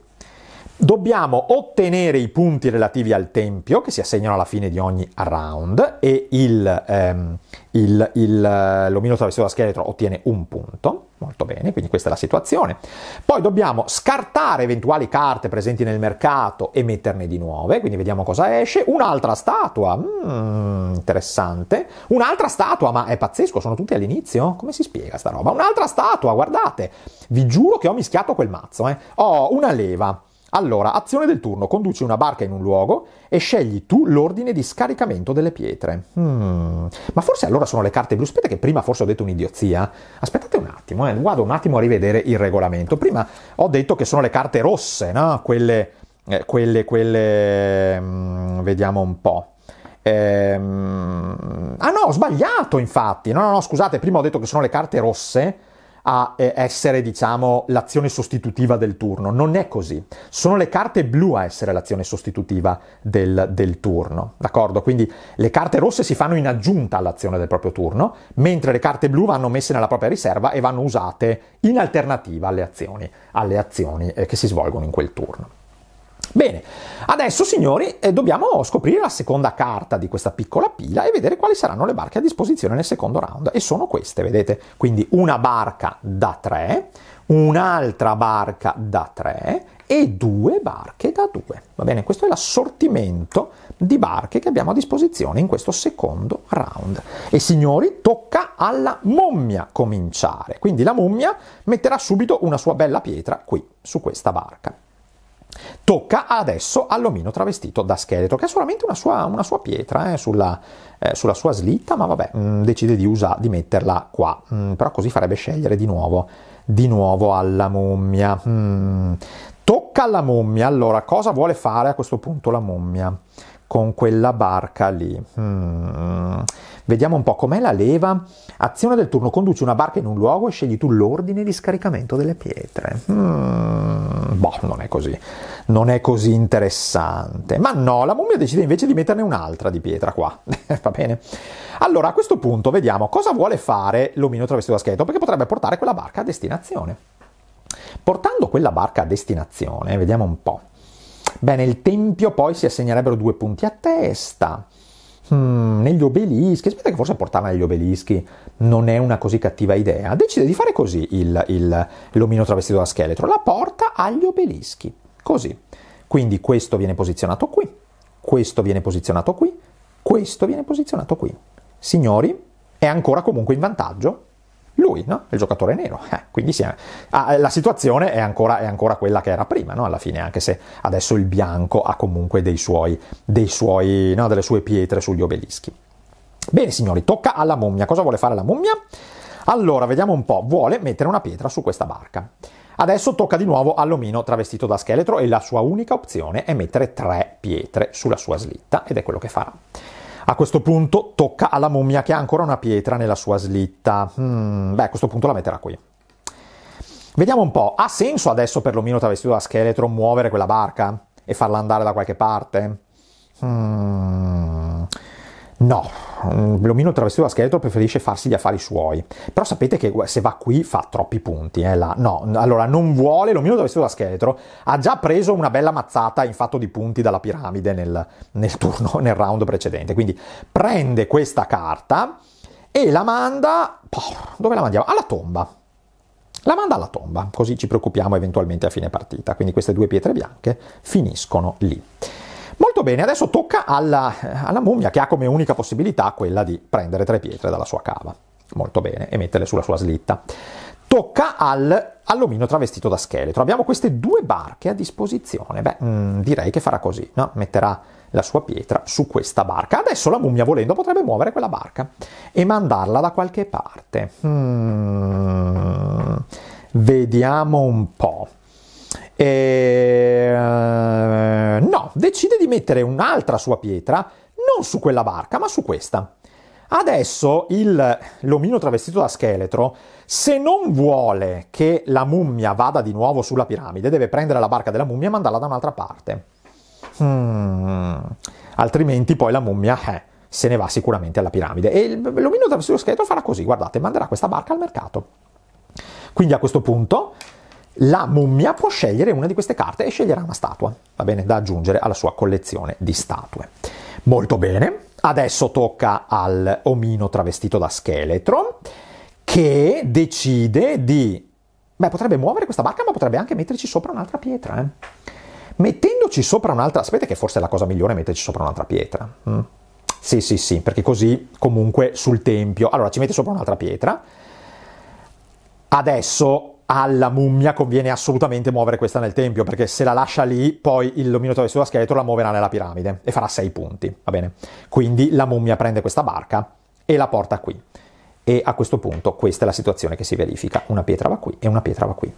Dobbiamo ottenere i punti relativi al tempio che si assegnano alla fine di ogni round e il, ehm, il, il, eh, l'omino travestito da scheletro ottiene un punto. Molto bene, quindi questa è la situazione. Poi dobbiamo scartare eventuali carte presenti nel mercato e metterne di nuove, quindi vediamo cosa esce. Un'altra statua, mm, interessante. Un'altra statua, ma è pazzesco, sono tutti all'inizio? Come si spiega sta roba? Un'altra statua, guardate, vi giuro che ho mischiato quel mazzo, eh. Ho una leva, allora, azione del turno, conduci una barca in un luogo e scegli tu l'ordine di scaricamento delle pietre. Hmm. Ma forse allora sono le carte blu, aspetta che prima forse ho detto un'idiozia. Aspettate un attimo, eh. vado un attimo a rivedere il regolamento. Prima ho detto che sono le carte rosse, no? Quelle, eh, quelle, quelle... Mm, vediamo un po'. Ehm... Ah no, ho sbagliato infatti. No, no, no, scusate, prima ho detto che sono le carte rosse a eh, essere, diciamo, l'azione sostitutiva del turno. Non è così. Sono le carte blu a essere l'azione sostitutiva del, del turno, d'accordo? Quindi le carte rosse si fanno in aggiunta all'azione del proprio turno, mentre le carte blu vanno messe nella propria riserva e vanno usate in alternativa alle azioni, alle azioni eh, che si svolgono in quel turno. Bene, adesso signori eh, dobbiamo scoprire la seconda carta di questa piccola pila e vedere quali saranno le barche a disposizione nel secondo round. E sono queste, vedete? Quindi una barca da 3, un'altra barca da 3 e due barche da 2. Va bene, questo è l'assortimento di barche che abbiamo a disposizione in questo secondo round. E signori, tocca alla mummia cominciare. Quindi la mummia metterà subito una sua bella pietra qui su questa barca. Tocca adesso all'omino travestito da scheletro, che è solamente una sua, una sua pietra eh, sulla, eh, sulla, sua slitta, ma vabbè, mh, mm, decide di, usa, di metterla qua, mh, mm, però così farebbe scegliere di nuovo, di nuovo alla mummia. Mh. Mm. Tocca alla mummia, allora cosa vuole fare a questo punto la mummia? con quella barca lì. Hmm. Vediamo un po' com'è la leva. Azione del turno, conduci una barca in un luogo e scegli tu l'ordine di scaricamento delle pietre. Hmm. Boh, non è così. Non è così interessante. Ma no, la mummia decide invece di metterne un'altra di pietra qua. Va bene? Allora, a questo punto vediamo cosa vuole fare l'omino travestito da scheletro, perché potrebbe portare quella barca a destinazione. Portando quella barca a destinazione, vediamo un po'. Beh, nel Tempio poi si assegnerebbero due punti a testa. Hmm, negli obelischi, aspetta che forse portarla negli obelischi non è una così cattiva idea. Decide di fare così il, il, l'omino travestito da scheletro, la porta agli obelischi, così. Quindi questo viene posizionato qui, questo viene posizionato qui, questo viene posizionato qui. Signori, è ancora comunque in vantaggio lui, no? il giocatore nero. Eh, quindi è... ah, eh, la situazione è ancora, è ancora, quella che era prima, no? alla fine, anche se adesso il bianco ha comunque dei suoi, dei suoi, no? delle sue pietre sugli obelischi. Bene signori, tocca alla mummia. Cosa vuole fare la mummia? Allora, vediamo un po'. Vuole mettere una pietra su questa barca. Adesso tocca di nuovo all'omino travestito da scheletro e la sua unica opzione è mettere tre pietre sulla sua slitta ed è quello che farà. A questo punto tocca alla mummia che ha ancora una pietra nella sua slitta. Mm, beh, a questo punto la metterà qui. Vediamo un po', ha senso adesso perlomeno travestito da scheletro muovere quella barca e farla andare da qualche parte? Mm, no l'omino travestito da scheletro preferisce farsi gli affari suoi. Però sapete che se va qui fa troppi punti. Eh, là. No, allora non vuole, l'omino travestito da scheletro ha già preso una bella mazzata in fatto di punti dalla piramide nel, nel turno, nel round precedente. Quindi prende questa carta e la manda... Porr, dove la mandiamo? Alla tomba. La manda alla tomba, così ci preoccupiamo eventualmente a fine partita. Quindi queste due pietre bianche finiscono lì. Molto bene, adesso tocca alla, alla mummia che ha come unica possibilità quella di prendere tre pietre dalla sua cava. Molto bene, e metterle sulla sua slitta. Tocca al all'omino travestito da scheletro. Abbiamo queste due barche a disposizione. Beh, mh, mm, direi che farà così, no? Metterà la sua pietra su questa barca. Adesso la mummia, volendo, potrebbe muovere quella barca e mandarla da qualche parte. Mm, vediamo un po'. E, ehm, uh, no, decide di mettere un'altra sua pietra, non su quella barca, ma su questa. Adesso il, l'omino travestito da scheletro, se non vuole che la mummia vada di nuovo sulla piramide, deve prendere la barca della mummia e mandarla da un'altra parte. Hmm. Altrimenti poi la mummia eh, se ne va sicuramente alla piramide. E il, l'omino travestito da scheletro farà così, guardate, manderà questa barca al mercato. Quindi a questo punto la mummia può scegliere una di queste carte e sceglierà una statua, va bene, da aggiungere alla sua collezione di statue. Molto bene, adesso tocca al omino travestito da scheletro che decide di... Beh, potrebbe muovere questa barca, ma potrebbe anche metterci sopra un'altra pietra. Eh. Mettendoci sopra un'altra... Sapete che forse è la cosa migliore metterci sopra un'altra pietra. Mm. Sì, sì, sì, perché così comunque sul tempio... Allora, ci mette sopra un'altra pietra. Adesso alla mummia conviene assolutamente muovere questa nel tempio, perché se la lascia lì, poi il Minotauro sulla scheletro la muoverà nella piramide e farà sei punti, va bene? Quindi la mummia prende questa barca e la porta qui. E a questo punto questa è la situazione che si verifica. Una pietra va qui e una pietra va qui.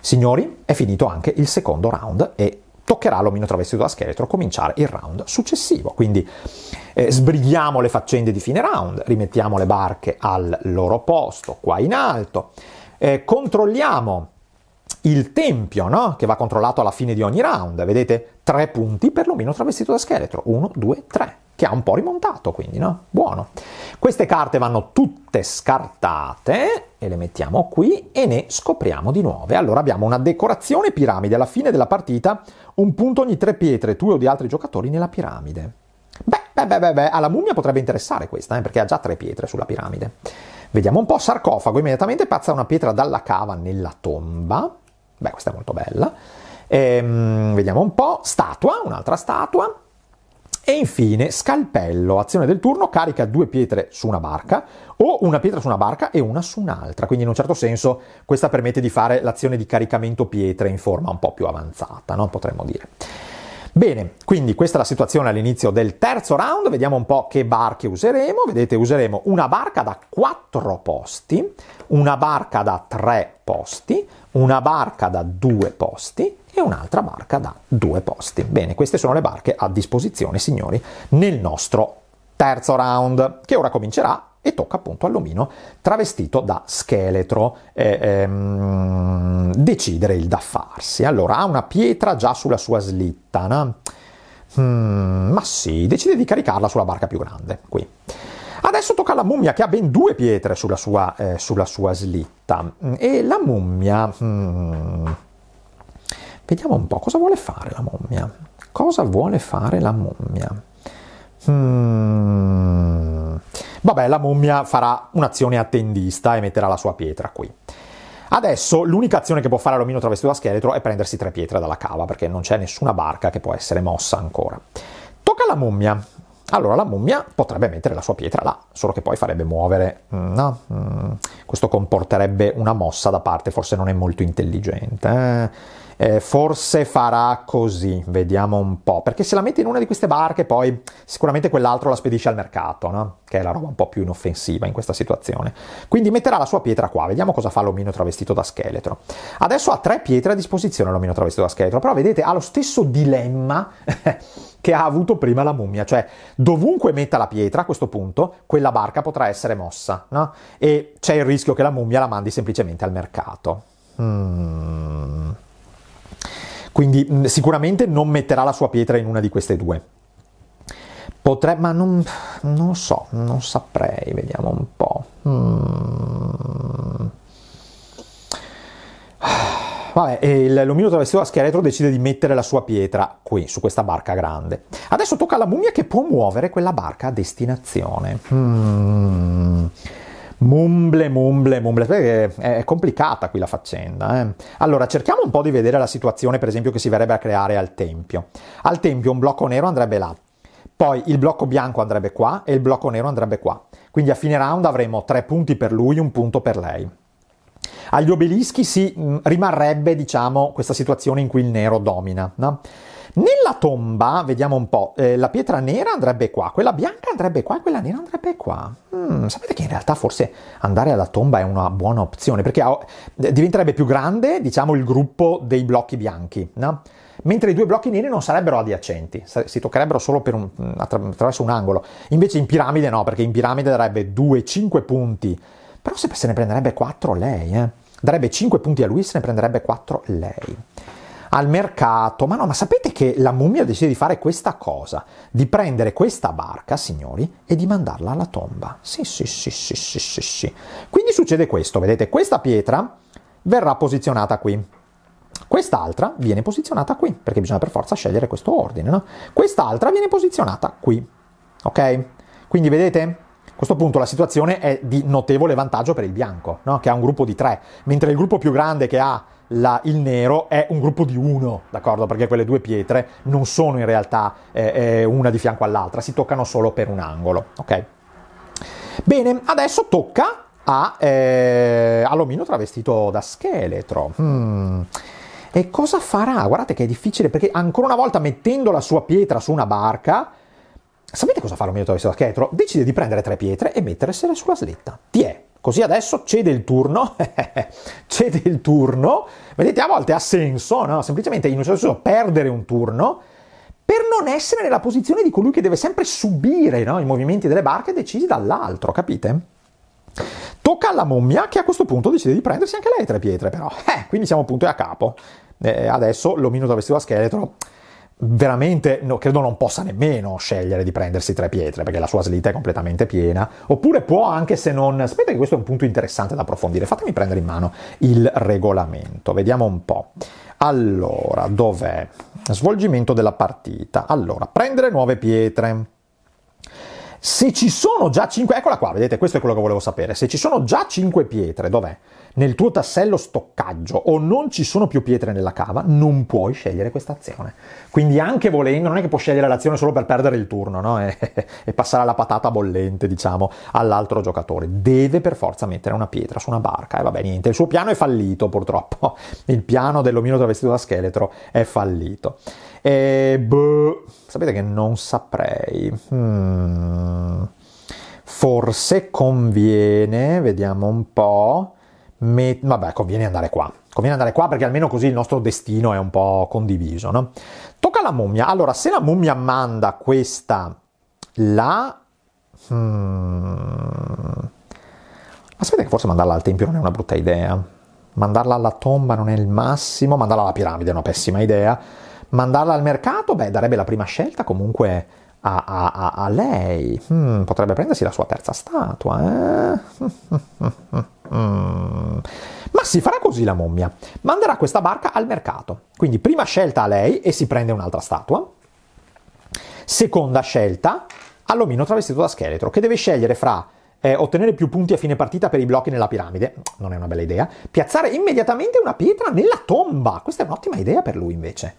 Signori, è finito anche il secondo round e toccherà all'omino travestito da scheletro cominciare il round successivo. Quindi eh, sbrighiamo le faccende di fine round, rimettiamo le barche al loro posto, qua in alto eh, controlliamo il tempio, no? che va controllato alla fine di ogni round, vedete? Tre punti perlomeno travestito da scheletro, 1, 2, 3, che ha un po' rimontato, quindi, no? Buono. Queste carte vanno tutte scartate, e le mettiamo qui, e ne scopriamo di nuove. Allora abbiamo una decorazione piramide, alla fine della partita un punto ogni tre pietre, tu o di altri giocatori nella piramide. Beh, beh, beh, beh, beh alla mummia potrebbe interessare questa, eh, perché ha già tre pietre sulla piramide. Vediamo un po', sarcofago, immediatamente pazza una pietra dalla cava nella tomba, beh questa è molto bella, ehm, vediamo un po', statua, un'altra statua, e infine scalpello, azione del turno, carica due pietre su una barca o una pietra su una barca e una su un'altra, quindi in un certo senso questa permette di fare l'azione di caricamento pietre in forma un po' più avanzata, no? potremmo dire. Bene, quindi questa è la situazione all'inizio del terzo round, vediamo un po' che barche useremo, vedete useremo una barca da 4 posti, una barca da 3 posti, una barca da 2 posti e un'altra barca da 2 posti. Bene, queste sono le barche a disposizione, signori, nel nostro terzo round, che ora comincerà e tocca appunto all'omino travestito da scheletro eh, ehm, decidere il da farsi. Allora ha una pietra già sulla sua slitta, no? mm, ma sì, decide di caricarla sulla barca più grande qui. Adesso tocca alla mummia che ha ben due pietre sulla sua, eh, sulla sua slitta mm, e la mummia... Mm, vediamo un po' cosa vuole fare la mummia. Cosa vuole fare la mummia? Mm. Vabbè, la mummia farà un'azione attendista e metterà la sua pietra qui. Adesso l'unica azione che può fare l'omino travestito da scheletro è prendersi tre pietre dalla cava, perché non c'è nessuna barca che può essere mossa ancora. Tocca alla mummia. Allora la mummia potrebbe mettere la sua pietra là, solo che poi farebbe muovere, mm, no? Mm. Questo comporterebbe una mossa da parte, forse non è molto intelligente. Eh? eh, forse farà così, vediamo un po', perché se la mette in una di queste barche poi sicuramente quell'altro la spedisce al mercato, no? che è la roba un po' più inoffensiva in questa situazione. Quindi metterà la sua pietra qua, vediamo cosa fa l'omino travestito da scheletro. Adesso ha tre pietre a disposizione l'omino travestito da scheletro, però vedete ha lo stesso dilemma che ha avuto prima la mummia, cioè dovunque metta la pietra a questo punto quella barca potrà essere mossa no? e c'è il rischio che la mummia la mandi semplicemente al mercato. Mm. Quindi sicuramente non metterà la sua pietra in una di queste due. Potrebbe, ma non, non lo so, non saprei, vediamo un po'. Mm. Vabbè, il, lumino travestito da scheletro decide di mettere la sua pietra qui, su questa barca grande. Adesso tocca alla mummia che può muovere quella barca a destinazione. Mm. Mumble, mumble, mumble, perché è complicata qui la faccenda. Eh. Allora, cerchiamo un po' di vedere la situazione, per esempio, che si verrebbe a creare al tempio. Al tempio un blocco nero andrebbe là, poi il blocco bianco andrebbe qua e il blocco nero andrebbe qua. Quindi a fine round avremo tre punti per lui, un punto per lei. Agli obelischi si rimarrebbe, diciamo, questa situazione in cui il nero domina. No? Nella tomba, vediamo un po', eh, la pietra nera andrebbe qua, quella bianca andrebbe qua e quella nera andrebbe qua. Mm, sapete che in realtà forse andare alla tomba è una buona opzione, perché diventerebbe più grande, diciamo, il gruppo dei blocchi bianchi, no? mentre i due blocchi neri non sarebbero adiacenti, si toccherebbero solo un, mm, attraverso un angolo. Invece in piramide no, perché in piramide darebbe 2-5 punti, però se ne prenderebbe 4 lei, eh. darebbe 5 punti a lui, se ne prenderebbe 4 lei al mercato, ma no, ma sapete che la mummia decide di fare questa cosa, di prendere questa barca, signori, e di mandarla alla tomba. Sì, sì, sì, sì, sì, sì, sì. Quindi succede questo, vedete, questa pietra verrà posizionata qui. Quest'altra viene posizionata qui, perché bisogna per forza scegliere questo ordine, no? Quest'altra viene posizionata qui, ok? Quindi vedete? A questo punto la situazione è di notevole vantaggio per il bianco, no? che ha un gruppo di tre, mentre il gruppo più grande che ha la, il nero è un gruppo di uno, d'accordo? Perché quelle due pietre non sono in realtà eh, eh, una di fianco all'altra, si toccano solo per un angolo, ok? Bene, adesso tocca a, eh, all'omino travestito da scheletro. Hmm. E cosa farà? Guardate che è difficile perché ancora una volta mettendo la sua pietra su una barca, sapete cosa fa l'omino travestito da scheletro? Decide di prendere tre pietre e mettersele sulla slitta. Ti è Così adesso cede il turno, cede il turno, vedete a volte ha senso, no? semplicemente in un certo senso perdere un turno per non essere nella posizione di colui che deve sempre subire no? i movimenti delle barche decisi dall'altro, capite? Tocca alla mummia che a questo punto decide di prendersi anche lei tre pietre però, eh, quindi siamo punto e a capo. Eh, adesso l'omino da vestito a scheletro veramente no, credo non possa nemmeno scegliere di prendersi tre pietre perché la sua slitta è completamente piena oppure può anche se non aspetta che questo è un punto interessante da approfondire fatemi prendere in mano il regolamento vediamo un po' allora dov'è svolgimento della partita allora prendere nuove pietre se ci sono già 5, eccola qua, vedete, questo è quello che volevo sapere. Se ci sono già 5 pietre, dov'è? Nel tuo tassello stoccaggio o non ci sono più pietre nella cava, non puoi scegliere questa azione. Quindi anche volendo, non è che puoi scegliere l'azione solo per perdere il turno, no? E, e passare la patata bollente, diciamo, all'altro giocatore. Deve per forza mettere una pietra su una barca. E eh, vabbè, niente, il suo piano è fallito, purtroppo. Il piano dell'omino travestito da scheletro è fallito. E boh Sapete che non saprei. Hmm. Forse conviene, vediamo un po'. Met- vabbè, conviene andare qua. Conviene andare qua perché almeno così il nostro destino è un po' condiviso, no? Tocca alla mummia. Allora, se la mummia manda questa là... Hmm. Aspetta che forse mandarla al tempio non è una brutta idea. Mandarla alla tomba non è il massimo, mandarla alla piramide è una pessima idea Mandarla al mercato? Beh, darebbe la prima scelta comunque a, a, a lei. Hmm, potrebbe prendersi la sua terza statua. Eh? Ma si farà così la mummia. Manderà questa barca al mercato. Quindi prima scelta a lei e si prende un'altra statua. Seconda scelta all'omino travestito da scheletro che deve scegliere fra eh, ottenere più punti a fine partita per i blocchi nella piramide, non è una bella idea, piazzare immediatamente una pietra nella tomba, questa è un'ottima idea per lui invece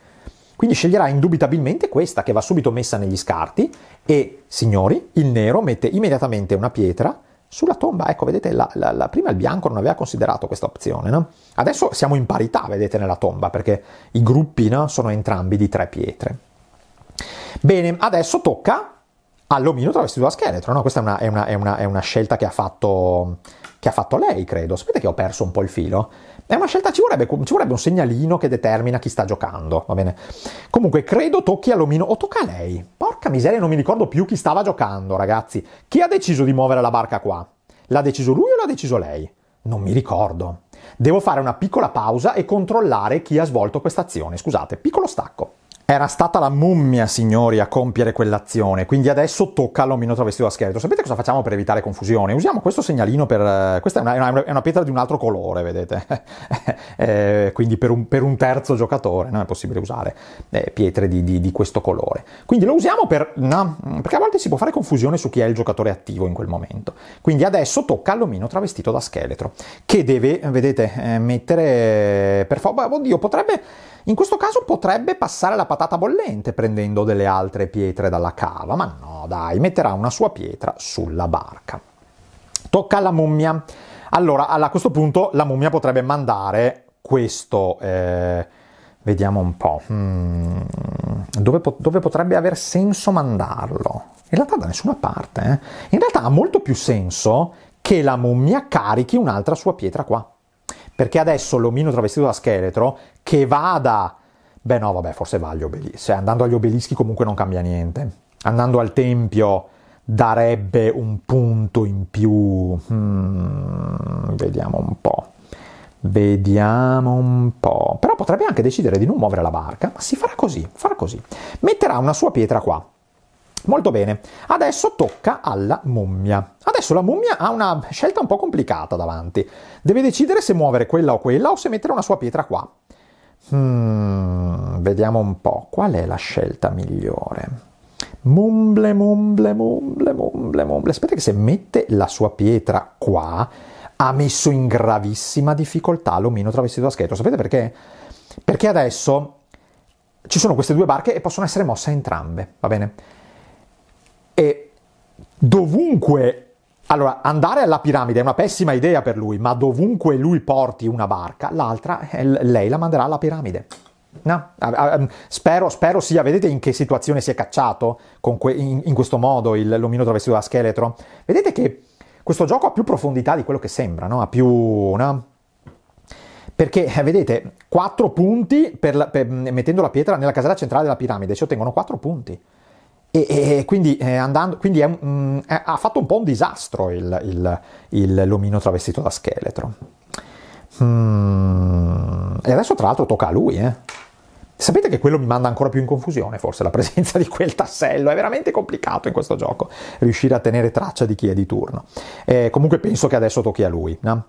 quindi sceglierà indubitabilmente questa che va subito messa negli scarti e, signori, il nero mette immediatamente una pietra sulla tomba. Ecco, vedete, la, la, la, prima il bianco non aveva considerato questa opzione. No? Adesso siamo in parità, vedete, nella tomba, perché i gruppi no, sono entrambi di tre pietre. Bene, adesso tocca all'omino travestito da scheletro. No? Questa è una, è, una, è, una, è una, scelta che ha fatto che ha fatto lei, credo. Sapete che ho perso un po' il filo? È una scelta, ci vorrebbe, ci vorrebbe un segnalino che determina chi sta giocando, va bene? Comunque, credo tocchi all'omino, o tocca a lei. Porca miseria, non mi ricordo più chi stava giocando, ragazzi. Chi ha deciso di muovere la barca qua? L'ha deciso lui o l'ha deciso lei? Non mi ricordo. Devo fare una piccola pausa e controllare chi ha svolto questa azione. Scusate, piccolo stacco. Era stata la mummia, signori, a compiere quell'azione, quindi adesso tocca all'omino travestito da scheletro. Sapete cosa facciamo per evitare confusione? Usiamo questo segnalino per... Eh, questa è una, è una pietra di un altro colore, vedete? eh, quindi per un, per un, terzo giocatore non è possibile usare eh, pietre di, di, di, questo colore. Quindi lo usiamo per... No, perché a volte si può fare confusione su chi è il giocatore attivo in quel momento. Quindi adesso tocca all'omino travestito da scheletro, che deve, vedete, eh, mettere... Per... Oddio, potrebbe in questo caso potrebbe passare la patata bollente prendendo delle altre pietre dalla cava, ma no dai, metterà una sua pietra sulla barca. Tocca alla mummia. Allora, a questo punto la mummia potrebbe mandare questo... Eh, vediamo un po'. Hmm, dove, po- dove, potrebbe aver senso mandarlo? In realtà da nessuna parte. Eh? In realtà ha molto più senso che la mummia carichi un'altra sua pietra qua. Perché adesso l'omino travestito da scheletro che vada... Beh no, vabbè, forse va agli obelischi. Andando agli obelischi comunque non cambia niente. Andando al tempio darebbe un punto in più. Hmm, vediamo un po'. Vediamo un po'. Però potrebbe anche decidere di non muovere la barca, ma si farà così, farà così. Metterà una sua pietra qua. Molto bene, adesso tocca alla mummia. Adesso la mummia ha una scelta un po' complicata davanti. Deve decidere se muovere quella o quella o se mettere una sua pietra qua. Hmm, vediamo un po', qual è la scelta migliore? Mumble, mumble, mumble, mumble, mumble. Aspetta che se mette la sua pietra qua, ha messo in gravissima difficoltà l'omino travestito da scheletro. Sapete perché? Perché adesso ci sono queste due barche e possono essere mosse entrambe, va bene? E dovunque allora, andare alla piramide è una pessima idea per lui, ma dovunque lui porti una barca, l'altra, eh, lei la manderà alla piramide. No? Spero, spero, sia, vedete in che situazione si è cacciato que- in, in, questo modo il, l'omino travestito da scheletro? Vedete che questo gioco ha più profondità di quello che sembra, no? Ha più... No? Perché, eh, vedete, 4 punti per la, per, mm, mettendo la pietra nella casella centrale della piramide, ci ottengono 4 punti. E, e quindi, eh, andando, quindi è, mh, mm, è, ha fatto un po' un disastro il, il, il l'omino travestito da scheletro. Mm, e adesso tra l'altro tocca a lui, eh. Sapete che quello mi manda ancora più in confusione, forse la presenza di quel tassello. È veramente complicato in questo gioco riuscire a tenere traccia di chi è di turno. Eh, comunque penso che adesso tocchi a lui. No?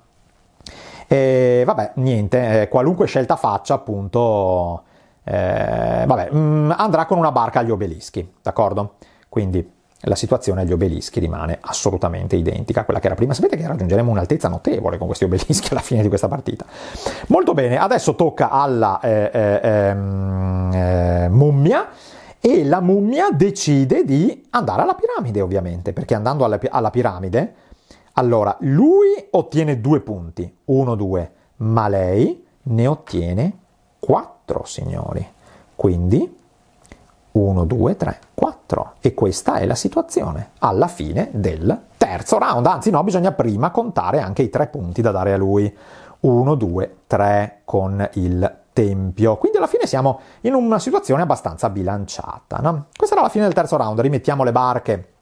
E eh, vabbè, niente, eh, qualunque scelta faccia, appunto, eh, vabbè, mh, mm, andrà con una barca agli obelischi, d'accordo? Quindi la situazione agli obelischi rimane assolutamente identica a quella che era prima. Sapete che raggiungeremo un'altezza notevole con questi obelischi alla fine di questa partita. Molto bene, adesso tocca alla eh, eh, ehm, eh mummia e la mummia decide di andare alla piramide, ovviamente, perché andando alla, alla piramide, allora lui ottiene due punti, uno, due, ma lei ne ottiene quattro. 4, signori. Quindi 1, 2, 3, 4. E questa è la situazione alla fine del terzo round. Anzi, no, bisogna prima contare anche i tre punti da dare a lui. 1, 2, 3 con il tempio. Quindi alla fine siamo in una situazione abbastanza bilanciata. No? Questa era la fine del terzo round, rimettiamo le barche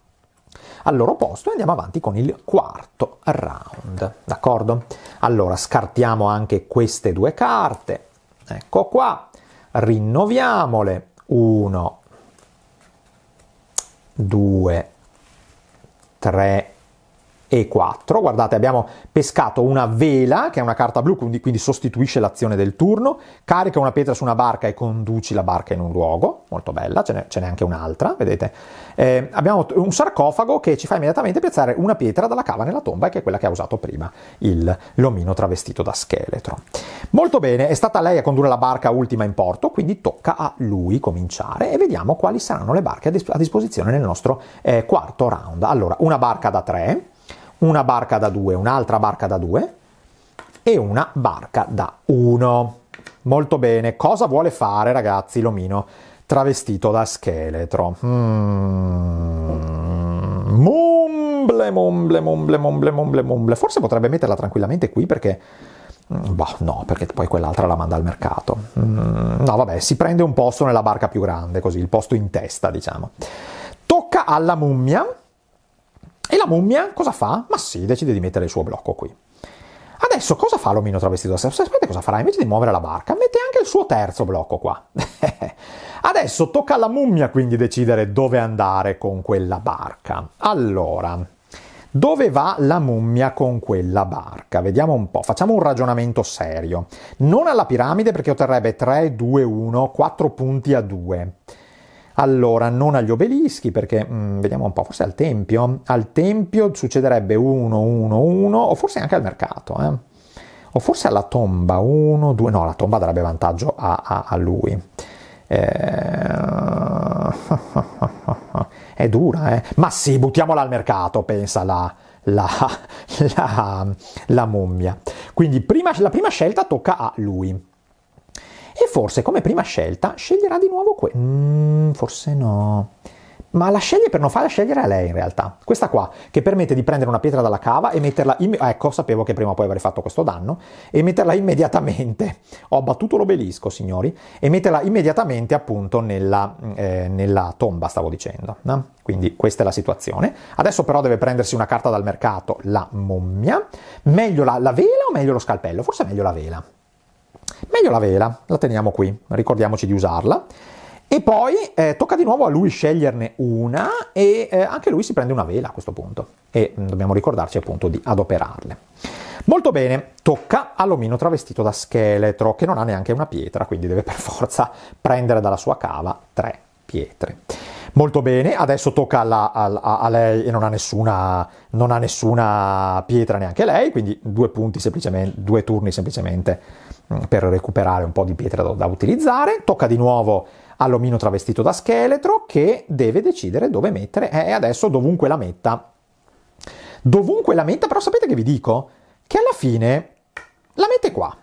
al loro posto e andiamo avanti con il quarto round. D'accordo? Allora scartiamo anche queste due carte. Ecco qua, rinnoviamole. 1, 2, 3, e 4. Guardate, abbiamo pescato una vela, che è una carta blu, quindi, quindi sostituisce l'azione del turno, carica una pietra su una barca e conduci la barca in un luogo, molto bella, ce n'è, ce n'è anche un'altra, vedete. Eh, abbiamo un sarcofago che ci fa immediatamente piazzare una pietra dalla cava nella tomba, che è quella che ha usato prima il l'omino travestito da scheletro. Molto bene, è stata lei a condurre la barca ultima in porto, quindi tocca a lui cominciare e vediamo quali saranno le barche a, disposizione nel nostro eh, quarto round. Allora, una barca da 3 una barca da due, un'altra barca da due e una barca da uno. Molto bene, cosa vuole fare ragazzi l'omino travestito da scheletro? Mm. Mumble, mumble, mumble, mumble, mumble, mumble. Forse potrebbe metterla tranquillamente qui perché... Boh, no, perché poi quell'altra la manda al mercato. Mm. No, vabbè, si prende un posto nella barca più grande, così, il posto in testa, diciamo. Tocca alla mummia e la mummia cosa fa? Ma sì, decide di mettere il suo blocco qui. Adesso cosa fa l'omino travestito da serpente? Sapete cosa farà? Invece di muovere la barca, mette anche il suo terzo blocco qua. Adesso tocca alla mummia quindi decidere dove andare con quella barca. Allora, dove va la mummia con quella barca? Vediamo un po', facciamo un ragionamento serio. Non alla piramide perché otterrebbe 3, 2, 1, 4 punti a 2. Allora, non agli obelischi, perché mh, mm, vediamo un po', forse al tempio. Al tempio succederebbe 1, 1, 1, o forse anche al mercato, eh? o forse alla tomba 1, 2, no, la tomba darebbe vantaggio a, a, a lui. Eh... È dura, eh? Ma sì, buttiamola al mercato, pensa la, la, la, la mummia. Quindi prima, la prima scelta tocca a lui. E forse come prima scelta sceglierà di nuovo questo. Mm, forse no. Ma la sceglie per non farla scegliere a lei in realtà. Questa qua, che permette di prendere una pietra dalla cava e metterla... In... Ecco, sapevo che prima o poi avrei fatto questo danno. E metterla immediatamente. Ho abbattuto l'obelisco, signori. E metterla immediatamente appunto nella, mm, eh, nella tomba, stavo dicendo. No? Quindi questa è la situazione. Adesso però deve prendersi una carta dal mercato, la mummia. Meglio la, la vela o meglio lo scalpello? Forse è meglio la vela meglio la vela, la teniamo qui, ricordiamoci di usarla. E poi eh, tocca di nuovo a lui sceglierne una e eh, anche lui si prende una vela a questo punto e mm, dobbiamo ricordarci appunto di adoperarle. Molto bene, tocca all'omino travestito da scheletro che non ha neanche una pietra, quindi deve per forza prendere dalla sua cava tre pietre. Molto bene, adesso tocca alla, alla, a lei e non ha, nessuna, non ha, nessuna, pietra neanche lei, quindi due punti semplicemente, due turni semplicemente Mm. per recuperare un po' di pietra da, da utilizzare. Tocca di nuovo all'omino travestito da scheletro che deve decidere dove mettere eh, e eh, adesso dovunque la metta. Dovunque la metta, però sapete che vi dico? Che alla fine la mette qua.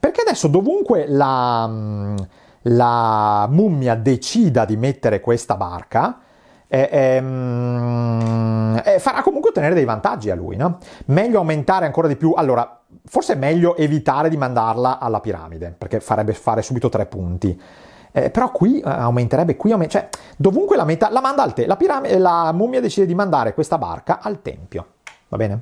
Perché adesso dovunque la, mm, la mummia decida di mettere questa barca, eh, ehm, eh, farà comunque ottenere dei vantaggi a lui, no? Meglio aumentare ancora di più. Allora, forse è meglio evitare di mandarla alla piramide, perché farebbe fare subito tre punti. Eh, però qui eh, aumenterebbe, qui aument- cioè dovunque la metà, la manda al tempio, la, piram- la mummia decide di mandare questa barca al tempio, va bene?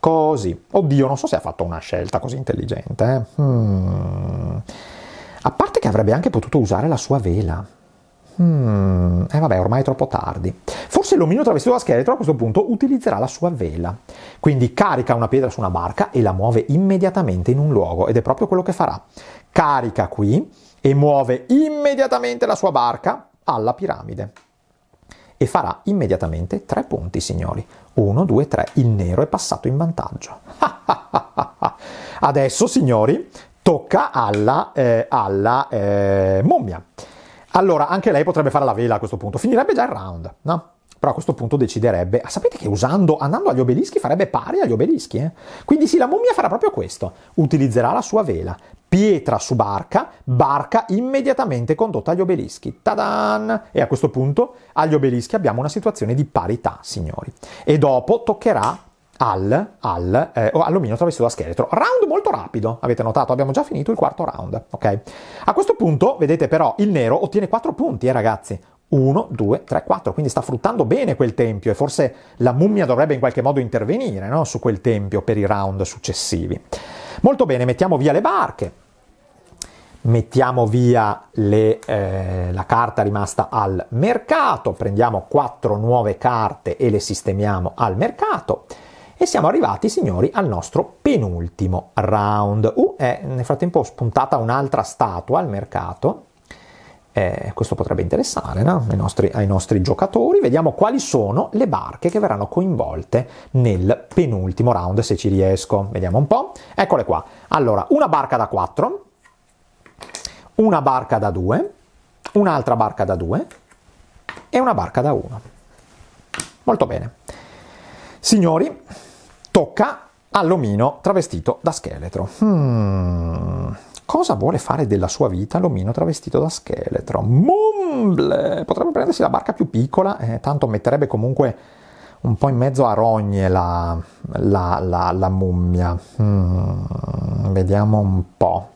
Così. Oddio, non so se ha fatto una scelta così intelligente. Eh. Hmm. A parte che avrebbe anche potuto usare la sua vela. Mm, eh vabbè, ormai è troppo tardi. Forse l'omino travestito da scheletro a questo punto utilizzerà la sua vela. Quindi carica una pietra su una barca e la muove immediatamente in un luogo ed è proprio quello che farà. Carica qui e muove immediatamente la sua barca alla piramide. E farà immediatamente tre punti, signori. Uno, due, tre. Il nero è passato in vantaggio. Adesso, signori, tocca alla, eh, alla eh, mummia. Allora, anche lei potrebbe fare la vela a questo punto. Finirebbe già il round, no? Però a questo punto deciderebbe. Ah, sapete che usando, andando agli obelischi farebbe pari agli obelischi, eh? Quindi sì, la mummia farà proprio questo. Utilizzerà la sua vela. Pietra su barca, barca immediatamente condotta agli obelischi. Tadan! E a questo punto agli obelischi abbiamo una situazione di parità, signori. E dopo toccherà al, Al, eh, o alluminio travisto da scheletro. Round molto rapido, avete notato, abbiamo già finito il quarto round, ok? A questo punto, vedete però, il nero ottiene 4 punti, eh ragazzi. 1, 2, 3, 4, quindi sta fruttando bene quel tempio e forse la mummia dovrebbe in qualche modo intervenire no? su quel tempio per i round successivi. Molto bene, mettiamo via le barche, mettiamo via le, eh, la carta rimasta al mercato, prendiamo 4 nuove carte e le sistemiamo al mercato. E siamo arrivati, signori, al nostro penultimo round. Uh, è eh, nel frattempo spuntata un'altra statua al mercato. Eh, questo potrebbe interessare no? ai, nostri, ai, nostri, giocatori. Vediamo quali sono le barche che verranno coinvolte nel penultimo round, se ci riesco. Vediamo un po'. Eccole qua. Allora, una barca da 4, una barca da 2, un'altra barca da 2 e una barca da 1. Molto bene. Signori, tocca all'omino travestito da scheletro. Hmm, cosa vuole fare della sua vita l'omino travestito da scheletro? Mumble! Potrebbe prendersi la barca più piccola, eh, tanto metterebbe comunque un po' in mezzo a rogne la, la, la, la mummia. Hmm, vediamo un po'.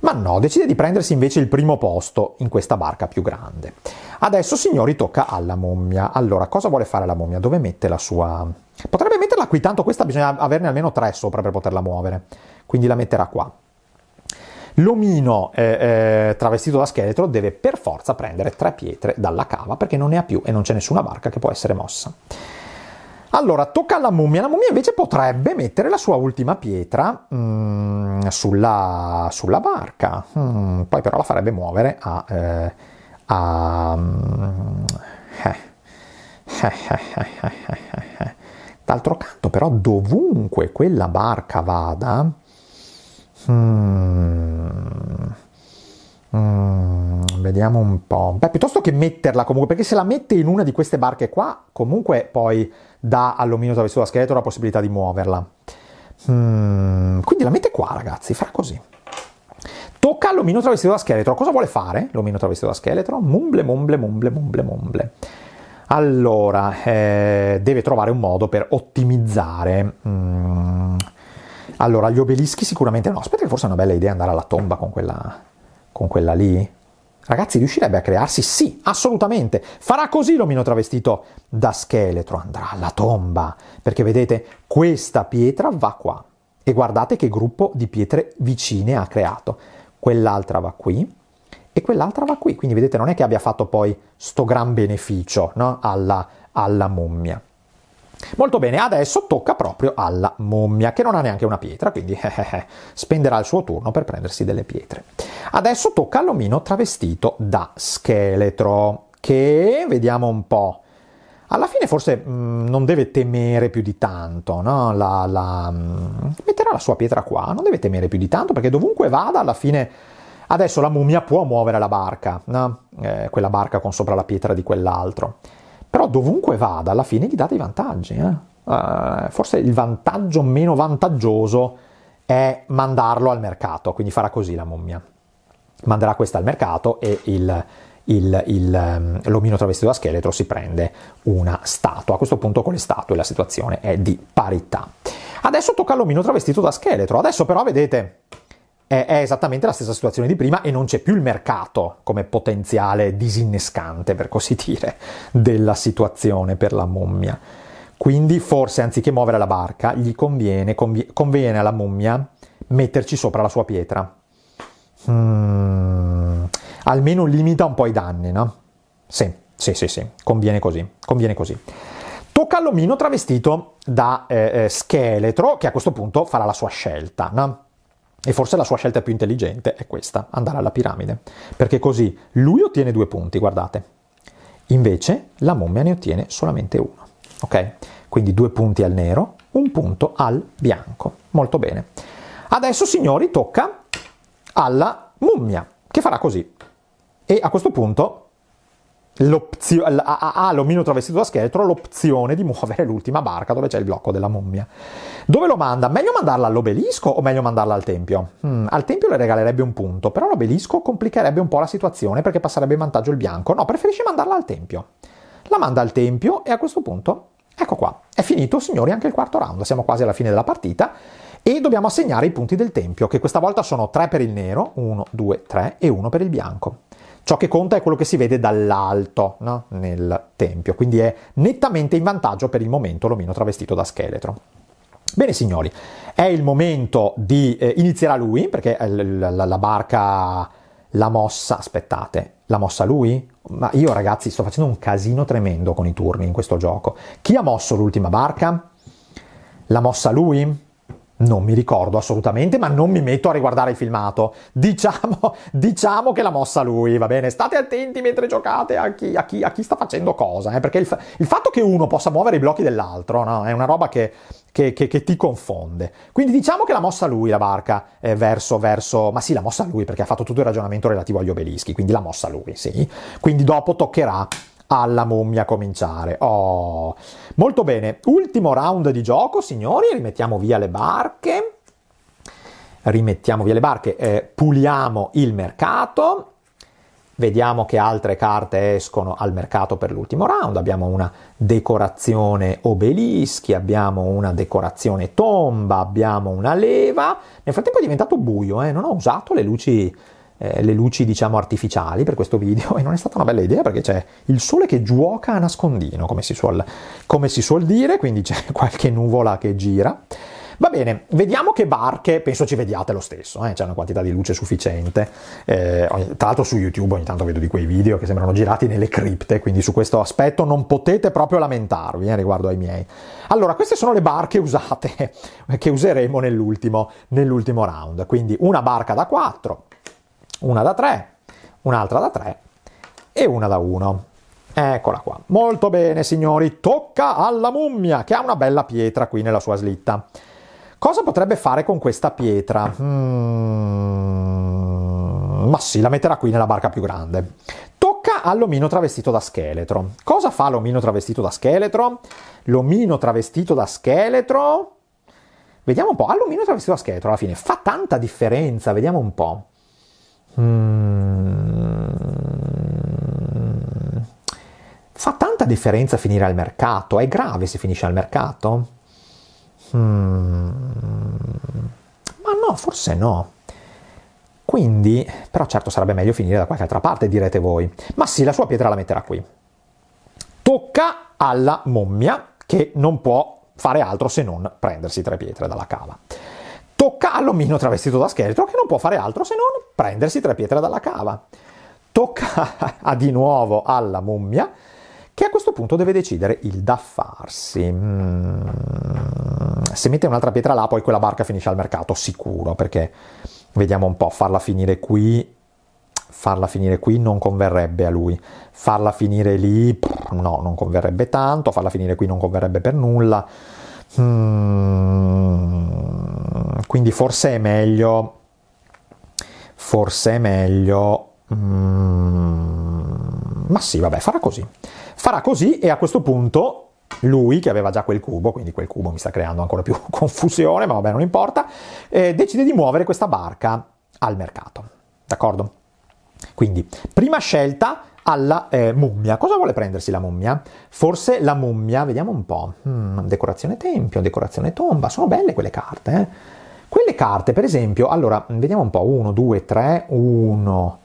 Ma no, decide di prendersi invece il primo posto in questa barca più grande. Adesso, signori, tocca alla mummia. Allora, cosa vuole fare la mummia? Dove mette la sua... Potrebbe metterla qui, tanto questa bisogna averne almeno tre sopra per poterla muovere. Quindi la metterà qua. L'omino eh, eh, travestito da scheletro deve per forza prendere tre pietre dalla cava perché non ne ha più e non c'è nessuna barca che può essere mossa. Allora, tocca alla mummia. La mummia invece potrebbe mettere la sua ultima pietra mm, sulla, sulla, barca. Mm, poi però la farebbe muovere a... Eh, Um, D'altro canto, però, dovunque quella barca vada, hmm, vediamo un po'. Beh, piuttosto che metterla comunque, perché se la mette in una di queste barche qua, comunque poi dà all'omino travestito da scheletro la possibilità di muoverla. Hmm, quindi la mette qua, ragazzi, farà così. Tocca all'omino travestito da scheletro. Cosa vuole fare l'omino travestito da scheletro? Mumble, mumble, mumble, mumble, mumble. Allora, eh, deve trovare un modo per ottimizzare. Mm. Allora, gli obelischi sicuramente no. Aspetta che forse è una bella idea andare alla tomba con quella, con quella lì. Ragazzi, riuscirebbe a crearsi? Sì, assolutamente. Farà così l'omino travestito da scheletro, andrà alla tomba, perché vedete, questa pietra va qua. E guardate che gruppo di pietre vicine ha creato quell'altra va qui e quell'altra va qui. Quindi vedete non è che abbia fatto poi sto gran beneficio no? alla, alla mummia. Molto bene, adesso tocca proprio alla mummia, che non ha neanche una pietra, quindi eh, eh, eh, spenderà il suo turno per prendersi delle pietre. Adesso tocca all'omino travestito da scheletro, che vediamo un po' alla fine forse mh, mm, non deve temere più di tanto, no? la, la, mh, mm, metterà la sua pietra qua, non deve temere più di tanto perché dovunque vada alla fine adesso la mummia può muovere la barca, no? eh, quella barca con sopra la pietra di quell'altro, però dovunque vada alla fine gli dà dei vantaggi, eh? uh, forse il vantaggio meno vantaggioso è mandarlo al mercato, quindi farà così la mummia, manderà questa al mercato e il il, il, ehm, l'omino travestito da scheletro si prende una statua. A questo punto con le statue la situazione è di parità. Adesso tocca all'omino travestito da scheletro. Adesso però vedete è, è esattamente la stessa situazione di prima e non c'è più il mercato come potenziale disinnescante, per così dire, della situazione per la mummia. Quindi forse anziché muovere la barca, gli conviene, conviene, conviene alla mummia metterci sopra la sua pietra. Mm almeno limita un po' i danni, no? Sì, sì, sì, sì, conviene così, conviene così. Tocca all'omino travestito da eh, eh, scheletro, che a questo punto farà la sua scelta, no? E forse la sua scelta più intelligente è questa, andare alla piramide, perché così lui ottiene due punti, guardate. Invece la mummia ne ottiene solamente uno, ok? Quindi due punti al nero, un punto al bianco. Molto bene. Adesso, signori, tocca alla mummia, che farà così. E a questo punto ha l'omino travestito da scheletro l'opzione di muovere l'ultima barca dove c'è il blocco della mummia. Dove lo manda? Meglio mandarla all'obelisco o meglio mandarla al tempio? Mm, al tempio le regalerebbe un punto, però l'obelisco complicherebbe un po' la situazione perché passerebbe in vantaggio il bianco. No, preferisce mandarla al tempio. La manda al tempio e a questo punto, ecco qua, è finito signori anche il quarto round, siamo quasi alla fine della partita e dobbiamo assegnare i punti del tempio, che questa volta sono 3 per il nero, 1, 2, 3 e 1 per il bianco. Ciò che conta è quello che si vede dall'alto no? nel tempio, quindi è nettamente in vantaggio per il momento l'omino travestito da scheletro. Bene signori, è il momento di eh, inizierà lui, perché eh, la, la, la barca, la mossa, aspettate, la mossa lui? Ma io ragazzi sto facendo un casino tremendo con i turni in questo gioco. Chi ha mosso l'ultima barca? La mossa lui? Non mi ricordo assolutamente, ma non mi metto a riguardare il filmato. Diciamo, diciamo che l'ha mossa lui, va bene? State attenti mentre giocate a chi, a chi, a chi sta facendo cosa, eh? perché il, il, fatto che uno possa muovere i blocchi dell'altro no? è una roba che, che, che, che, ti confonde. Quindi diciamo che l'ha mossa lui la barca eh, verso, verso... Ma sì, l'ha mossa lui perché ha fatto tutto il ragionamento relativo agli obelischi, quindi l'ha mossa lui, sì. Quindi dopo toccherà alla mummia cominciare. Oh... Molto bene, ultimo round di gioco, signori, rimettiamo via le barche. Rimettiamo via le barche, eh, puliamo il mercato. Vediamo che altre carte escono al mercato per l'ultimo round. Abbiamo una decorazione obelischi, abbiamo una decorazione tomba, abbiamo una leva. Nel frattempo è diventato buio, eh? non ho usato le luci eh, le luci diciamo artificiali per questo video e non è stata una bella idea perché c'è il sole che giuoca a nascondino come si suol, come si suol dire quindi c'è qualche nuvola che gira Va bene, vediamo che barche, penso ci vediate lo stesso, eh? c'è una quantità di luce sufficiente. Eh, tra l'altro su YouTube ogni tanto vedo di quei video che sembrano girati nelle cripte, quindi su questo aspetto non potete proprio lamentarvi eh, riguardo ai miei. Allora, queste sono le barche usate, che useremo nell'ultimo, nell'ultimo round. Quindi una barca da 4, una da 3, un'altra da 3 e una da 1. Eccola qua. Molto bene, signori. Tocca alla mummia, che ha una bella pietra qui nella sua slitta. Cosa potrebbe fare con questa pietra? Mm, ma sì, la metterà qui nella barca più grande. Tocca all'omino travestito da scheletro. Cosa fa l'omino travestito da scheletro? L'omino travestito da scheletro... Vediamo un po'. All'omino travestito da scheletro, alla fine, fa tanta differenza. Vediamo un po'. Mm, fa tanta differenza finire al mercato? È grave se finisce al mercato? Mm, ma no, forse no. Quindi, però certo sarebbe meglio finire da qualche altra parte, direte voi. Ma sì, la sua pietra la metterà qui. Tocca alla mummia che non può fare altro se non prendersi tre pietre dalla cava. Tocca all'omino travestito da scheletro che non può fare altro se non prendersi tre pietre dalla cava. Tocca a, di nuovo alla mummia che a questo punto deve decidere il da farsi. Mm. Se mette un'altra pietra là, poi quella barca finisce al mercato, sicuro, perché vediamo un po', farla finire qui, farla finire qui non converrebbe a lui, farla finire lì, no, non converrebbe tanto, farla finire qui non converrebbe per nulla Mm, quindi forse è meglio, forse è meglio, mm, ma sì, vabbè, farà così. Farà così e a questo punto lui che aveva già quel cubo, quindi quel cubo mi sta creando ancora più confusione, ma vabbè non importa, eh, decide di muovere questa barca al mercato. D'accordo? Quindi, prima scelta, alla eh, mummia. Cosa vuole prendersi la mummia? Forse la mummia, vediamo un po', hmm, decorazione tempio, decorazione tomba, sono belle quelle carte. Eh? Quelle carte, per esempio, allora, vediamo un po', 1, 2, 3, 1,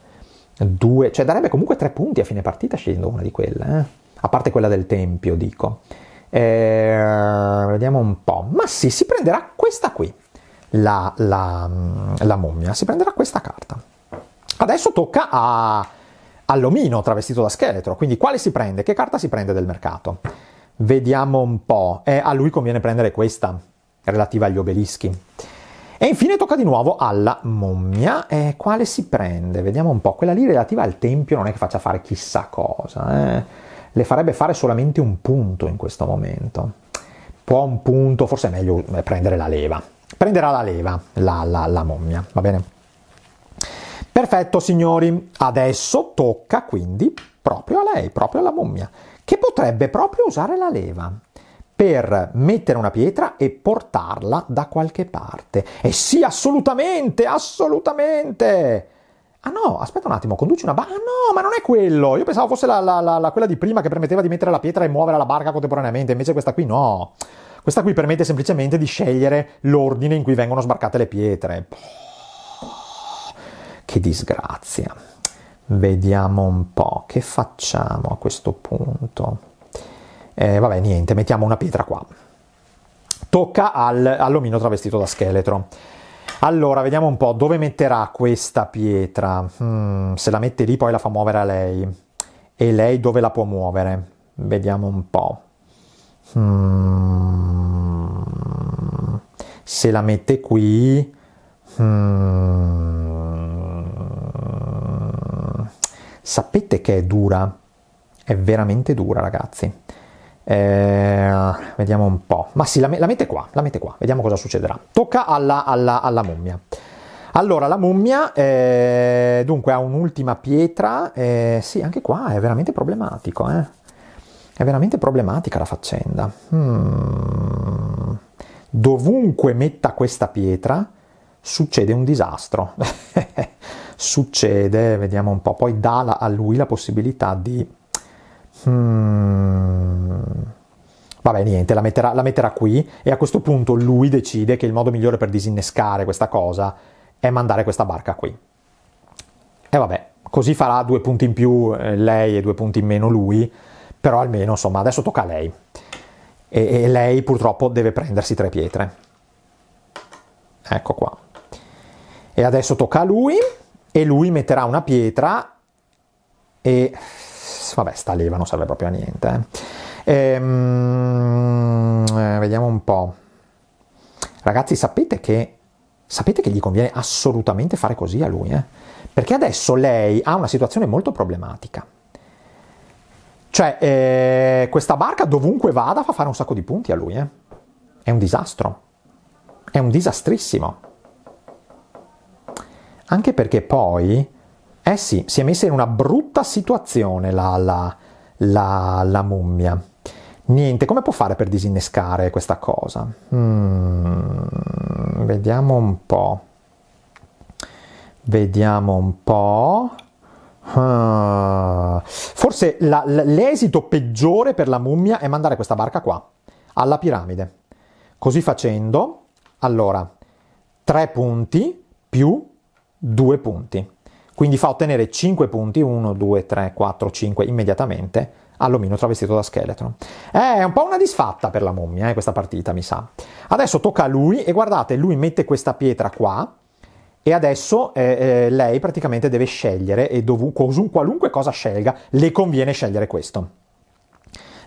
2, cioè darebbe comunque 3 punti a fine partita scegliendo una di quelle, eh? a parte quella del tempio, dico. Eh, vediamo un po', ma sì, si prenderà questa qui, la, la, mm, la mummia, si prenderà questa carta. Adesso tocca a all'omino travestito da scheletro, quindi quale si prende? Che carta si prende del mercato? Vediamo un po', eh, a lui conviene prendere questa, relativa agli obelischi. E infine tocca di nuovo alla mummia, eh, quale si prende? Vediamo un po', quella lì relativa al tempio non è che faccia fare chissà cosa, eh. le farebbe fare solamente un punto in questo momento. Può un punto, forse è meglio eh, prendere la leva. Prenderà la leva, la, la, la mummia, va bene? Perfetto signori, adesso tocca quindi proprio a lei, proprio alla mummia, che potrebbe proprio usare la leva per mettere una pietra e portarla da qualche parte. E sì, assolutamente, assolutamente! Ah no, aspetta un attimo, conduci una barca? Ah no, ma non è quello! Io pensavo fosse la, la, la, quella di prima che permetteva di mettere la pietra e muovere la barca contemporaneamente, invece questa qui no. Questa qui permette semplicemente di scegliere l'ordine in cui vengono sbarcate le pietre. Boh. Che disgrazia. Vediamo un po' che facciamo a questo punto. Eh, vabbè, niente, mettiamo una pietra qua. Tocca al, all'omino travestito da scheletro. Allora, vediamo un po' dove metterà questa pietra. Mm, se la mette lì, poi la fa muovere a lei. E lei dove la può muovere? Vediamo un po'. Mm, se la mette qui, Mm. Sapete che è dura? È veramente dura, ragazzi. Eh, vediamo un po'. Ma sì, la, la, mette qua, la mette qua, vediamo cosa succederà. Tocca alla, alla, alla mummia. Allora, la mummia eh, dunque ha un'ultima pietra. Eh, sì, anche qua è veramente problematico. Eh. È veramente problematica la faccenda. Hmm. Dovunque metta questa pietra, succede un disastro. succede, vediamo un po', poi dà a lui la possibilità di... Hmm, Vabbè, niente, la metterà, la metterà, qui e a questo punto lui decide che il modo migliore per disinnescare questa cosa è mandare questa barca qui. E vabbè, così farà due punti in più eh, lei e due punti in meno lui, però almeno, insomma, adesso tocca a lei. E, e lei purtroppo deve prendersi tre pietre. Ecco qua. E adesso tocca a lui e lui metterà una pietra e vabbè, sta leva non serve proprio a niente. Eh. Ehm, eh, vediamo un po'. Ragazzi, sapete che sapete che gli conviene assolutamente fare così a lui, eh? Perché adesso lei ha una situazione molto problematica. Cioè, eh, questa barca dovunque vada fa fare un sacco di punti a lui, eh? È un disastro. È un disastrissimo anche perché poi, eh sì, si è messa in una brutta situazione la, la, la, la mummia. Niente, come può fare per disinnescare questa cosa? Mm, vediamo un po'. Vediamo un po'. Ah, forse la, l'esito peggiore per la mummia è mandare questa barca qua, alla piramide. Così facendo, allora, tre punti più due punti. Quindi fa ottenere 5 punti, 1, 2, 3, 4, 5 immediatamente all'omino travestito da scheletro. È un po' una disfatta per la mummia eh, questa partita, mi sa. Adesso tocca a lui e guardate, lui mette questa pietra qua e adesso eh, eh, lei praticamente deve scegliere e dovunque, qualunque cosa scelga, le conviene scegliere questo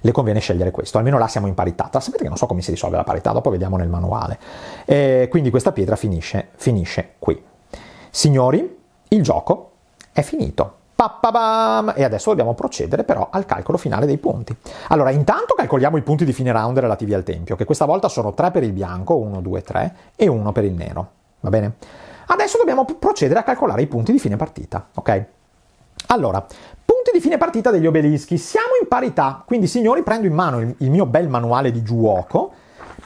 le conviene scegliere questo, almeno là siamo in parità. Sapete che non so come si risolve la parità, dopo vediamo nel manuale. Eh, quindi questa pietra finisce, finisce qui. Signori, il gioco è finito. Pappabam! E adesso dobbiamo procedere però al calcolo finale dei punti. Allora, intanto calcoliamo i punti di fine round relativi al tempio, che questa volta sono 3 per il bianco, 1, 2, 3, e 1 per il nero. Va bene? Adesso dobbiamo procedere a calcolare i punti di fine partita, ok? Allora, punti di fine partita degli obelischi. Siamo in parità, quindi signori prendo in mano il, il mio bel manuale di giuoco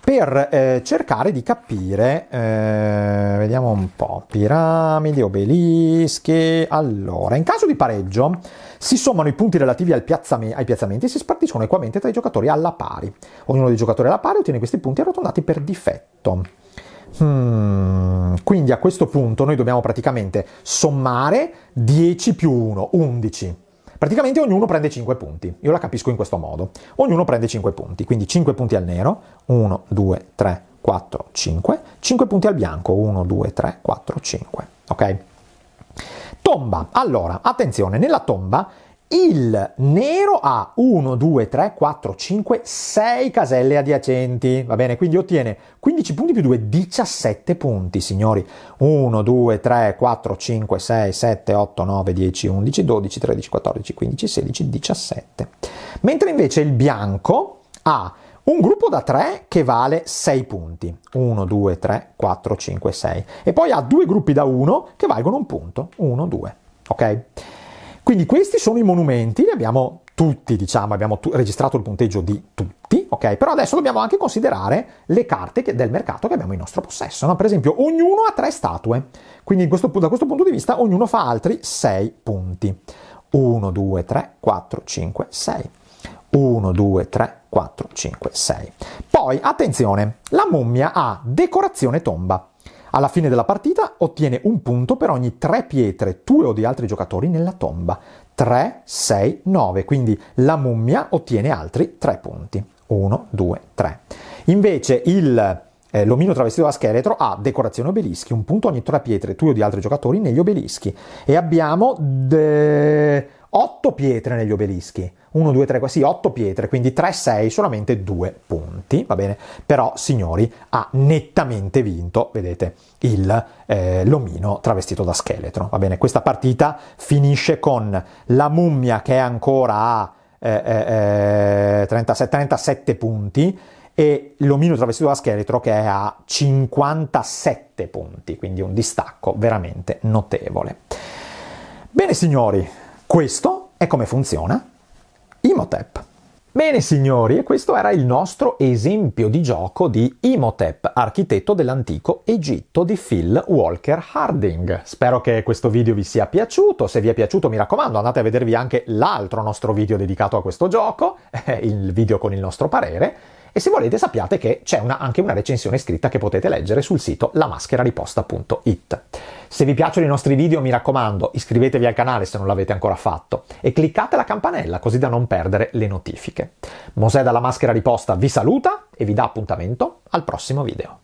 per eh, cercare di capire, eh, vediamo un po', piramidi, obelischi, allora, in caso di pareggio si sommano i punti relativi piazzame, ai piazzamenti e si spartiscono equamente tra i giocatori alla pari. Ognuno dei giocatori alla pari ottiene questi punti arrotondati per difetto. Hmm, quindi a questo punto noi dobbiamo praticamente sommare 10 più 1, 11 Praticamente ognuno prende 5 punti, io la capisco in questo modo. Ognuno prende 5 punti, quindi 5 punti al nero, 1, 2, 3, 4, 5, 5 punti al bianco, 1, 2, 3, 4, 5, ok? Tomba, allora, attenzione, nella tomba il nero ha 1, 2, 3, 4, 5, 6 caselle adiacenti, va bene? Quindi ottiene 15 punti più 2, 17 punti, signori. 1, 2, 3, 4, 5, 6, 7, 8, 9, 10, 11, 12, 13, 14, 15, 16, 17. Mentre invece il bianco ha un gruppo da 3 che vale 6 punti. 1, 2, 3, 4, 5, 6. E poi ha due gruppi da 1 che valgono un punto. 1, 2. Ok? Quindi questi sono i monumenti, li abbiamo tutti, diciamo, abbiamo tu- registrato il punteggio di tutti, ok? Però adesso dobbiamo anche considerare le carte che- del mercato che abbiamo in nostro possesso, no? Per esempio, ognuno ha tre statue, quindi questo, da questo punto di vista ognuno fa altri sei punti. 1, 2, 3, 4, 5, 6. 1, 2, 3, 4, 5, 6. Poi, attenzione, la mummia ha decorazione tomba. Alla fine della partita ottiene un punto per ogni tre pietre tue o di altri giocatori nella tomba. 3, 6, 9, quindi la mummia ottiene altri 3 punti. 1, 2, 3. Invece il, eh, l'omino travestito da scheletro ha decorazione obelischi, un punto ogni 3 pietre tue o di altri giocatori negli obelischi. E abbiamo... De 8 pietre negli obelischi. 1, 2, 3, 4, sì, 8 pietre, quindi 3, 6, solamente 2 punti, va bene? Però, signori, ha nettamente vinto, vedete, il, eh, l'omino travestito da scheletro, va bene? Questa partita finisce con la mummia che è ancora a eh, eh, 37, eh, 37 punti, e l'omino travestito da scheletro che è a 57 punti, quindi un distacco veramente notevole. Bene signori, questo è come funziona Imotep. Bene signori, e questo era il nostro esempio di gioco di Imhotep, architetto dell'antico Egitto di Phil Walker Harding. Spero che questo video vi sia piaciuto, se vi è piaciuto mi raccomando andate a vedervi anche l'altro nostro video dedicato a questo gioco, il video con il nostro parere. E se volete sappiate che c'è una, anche una recensione scritta che potete leggere sul sito lamascherariposta.it. Se vi piacciono i nostri video mi raccomando iscrivetevi al canale se non l'avete ancora fatto e cliccate la campanella così da non perdere le notifiche. Mosè dalla Maschera Riposta vi saluta e vi dà appuntamento al prossimo video.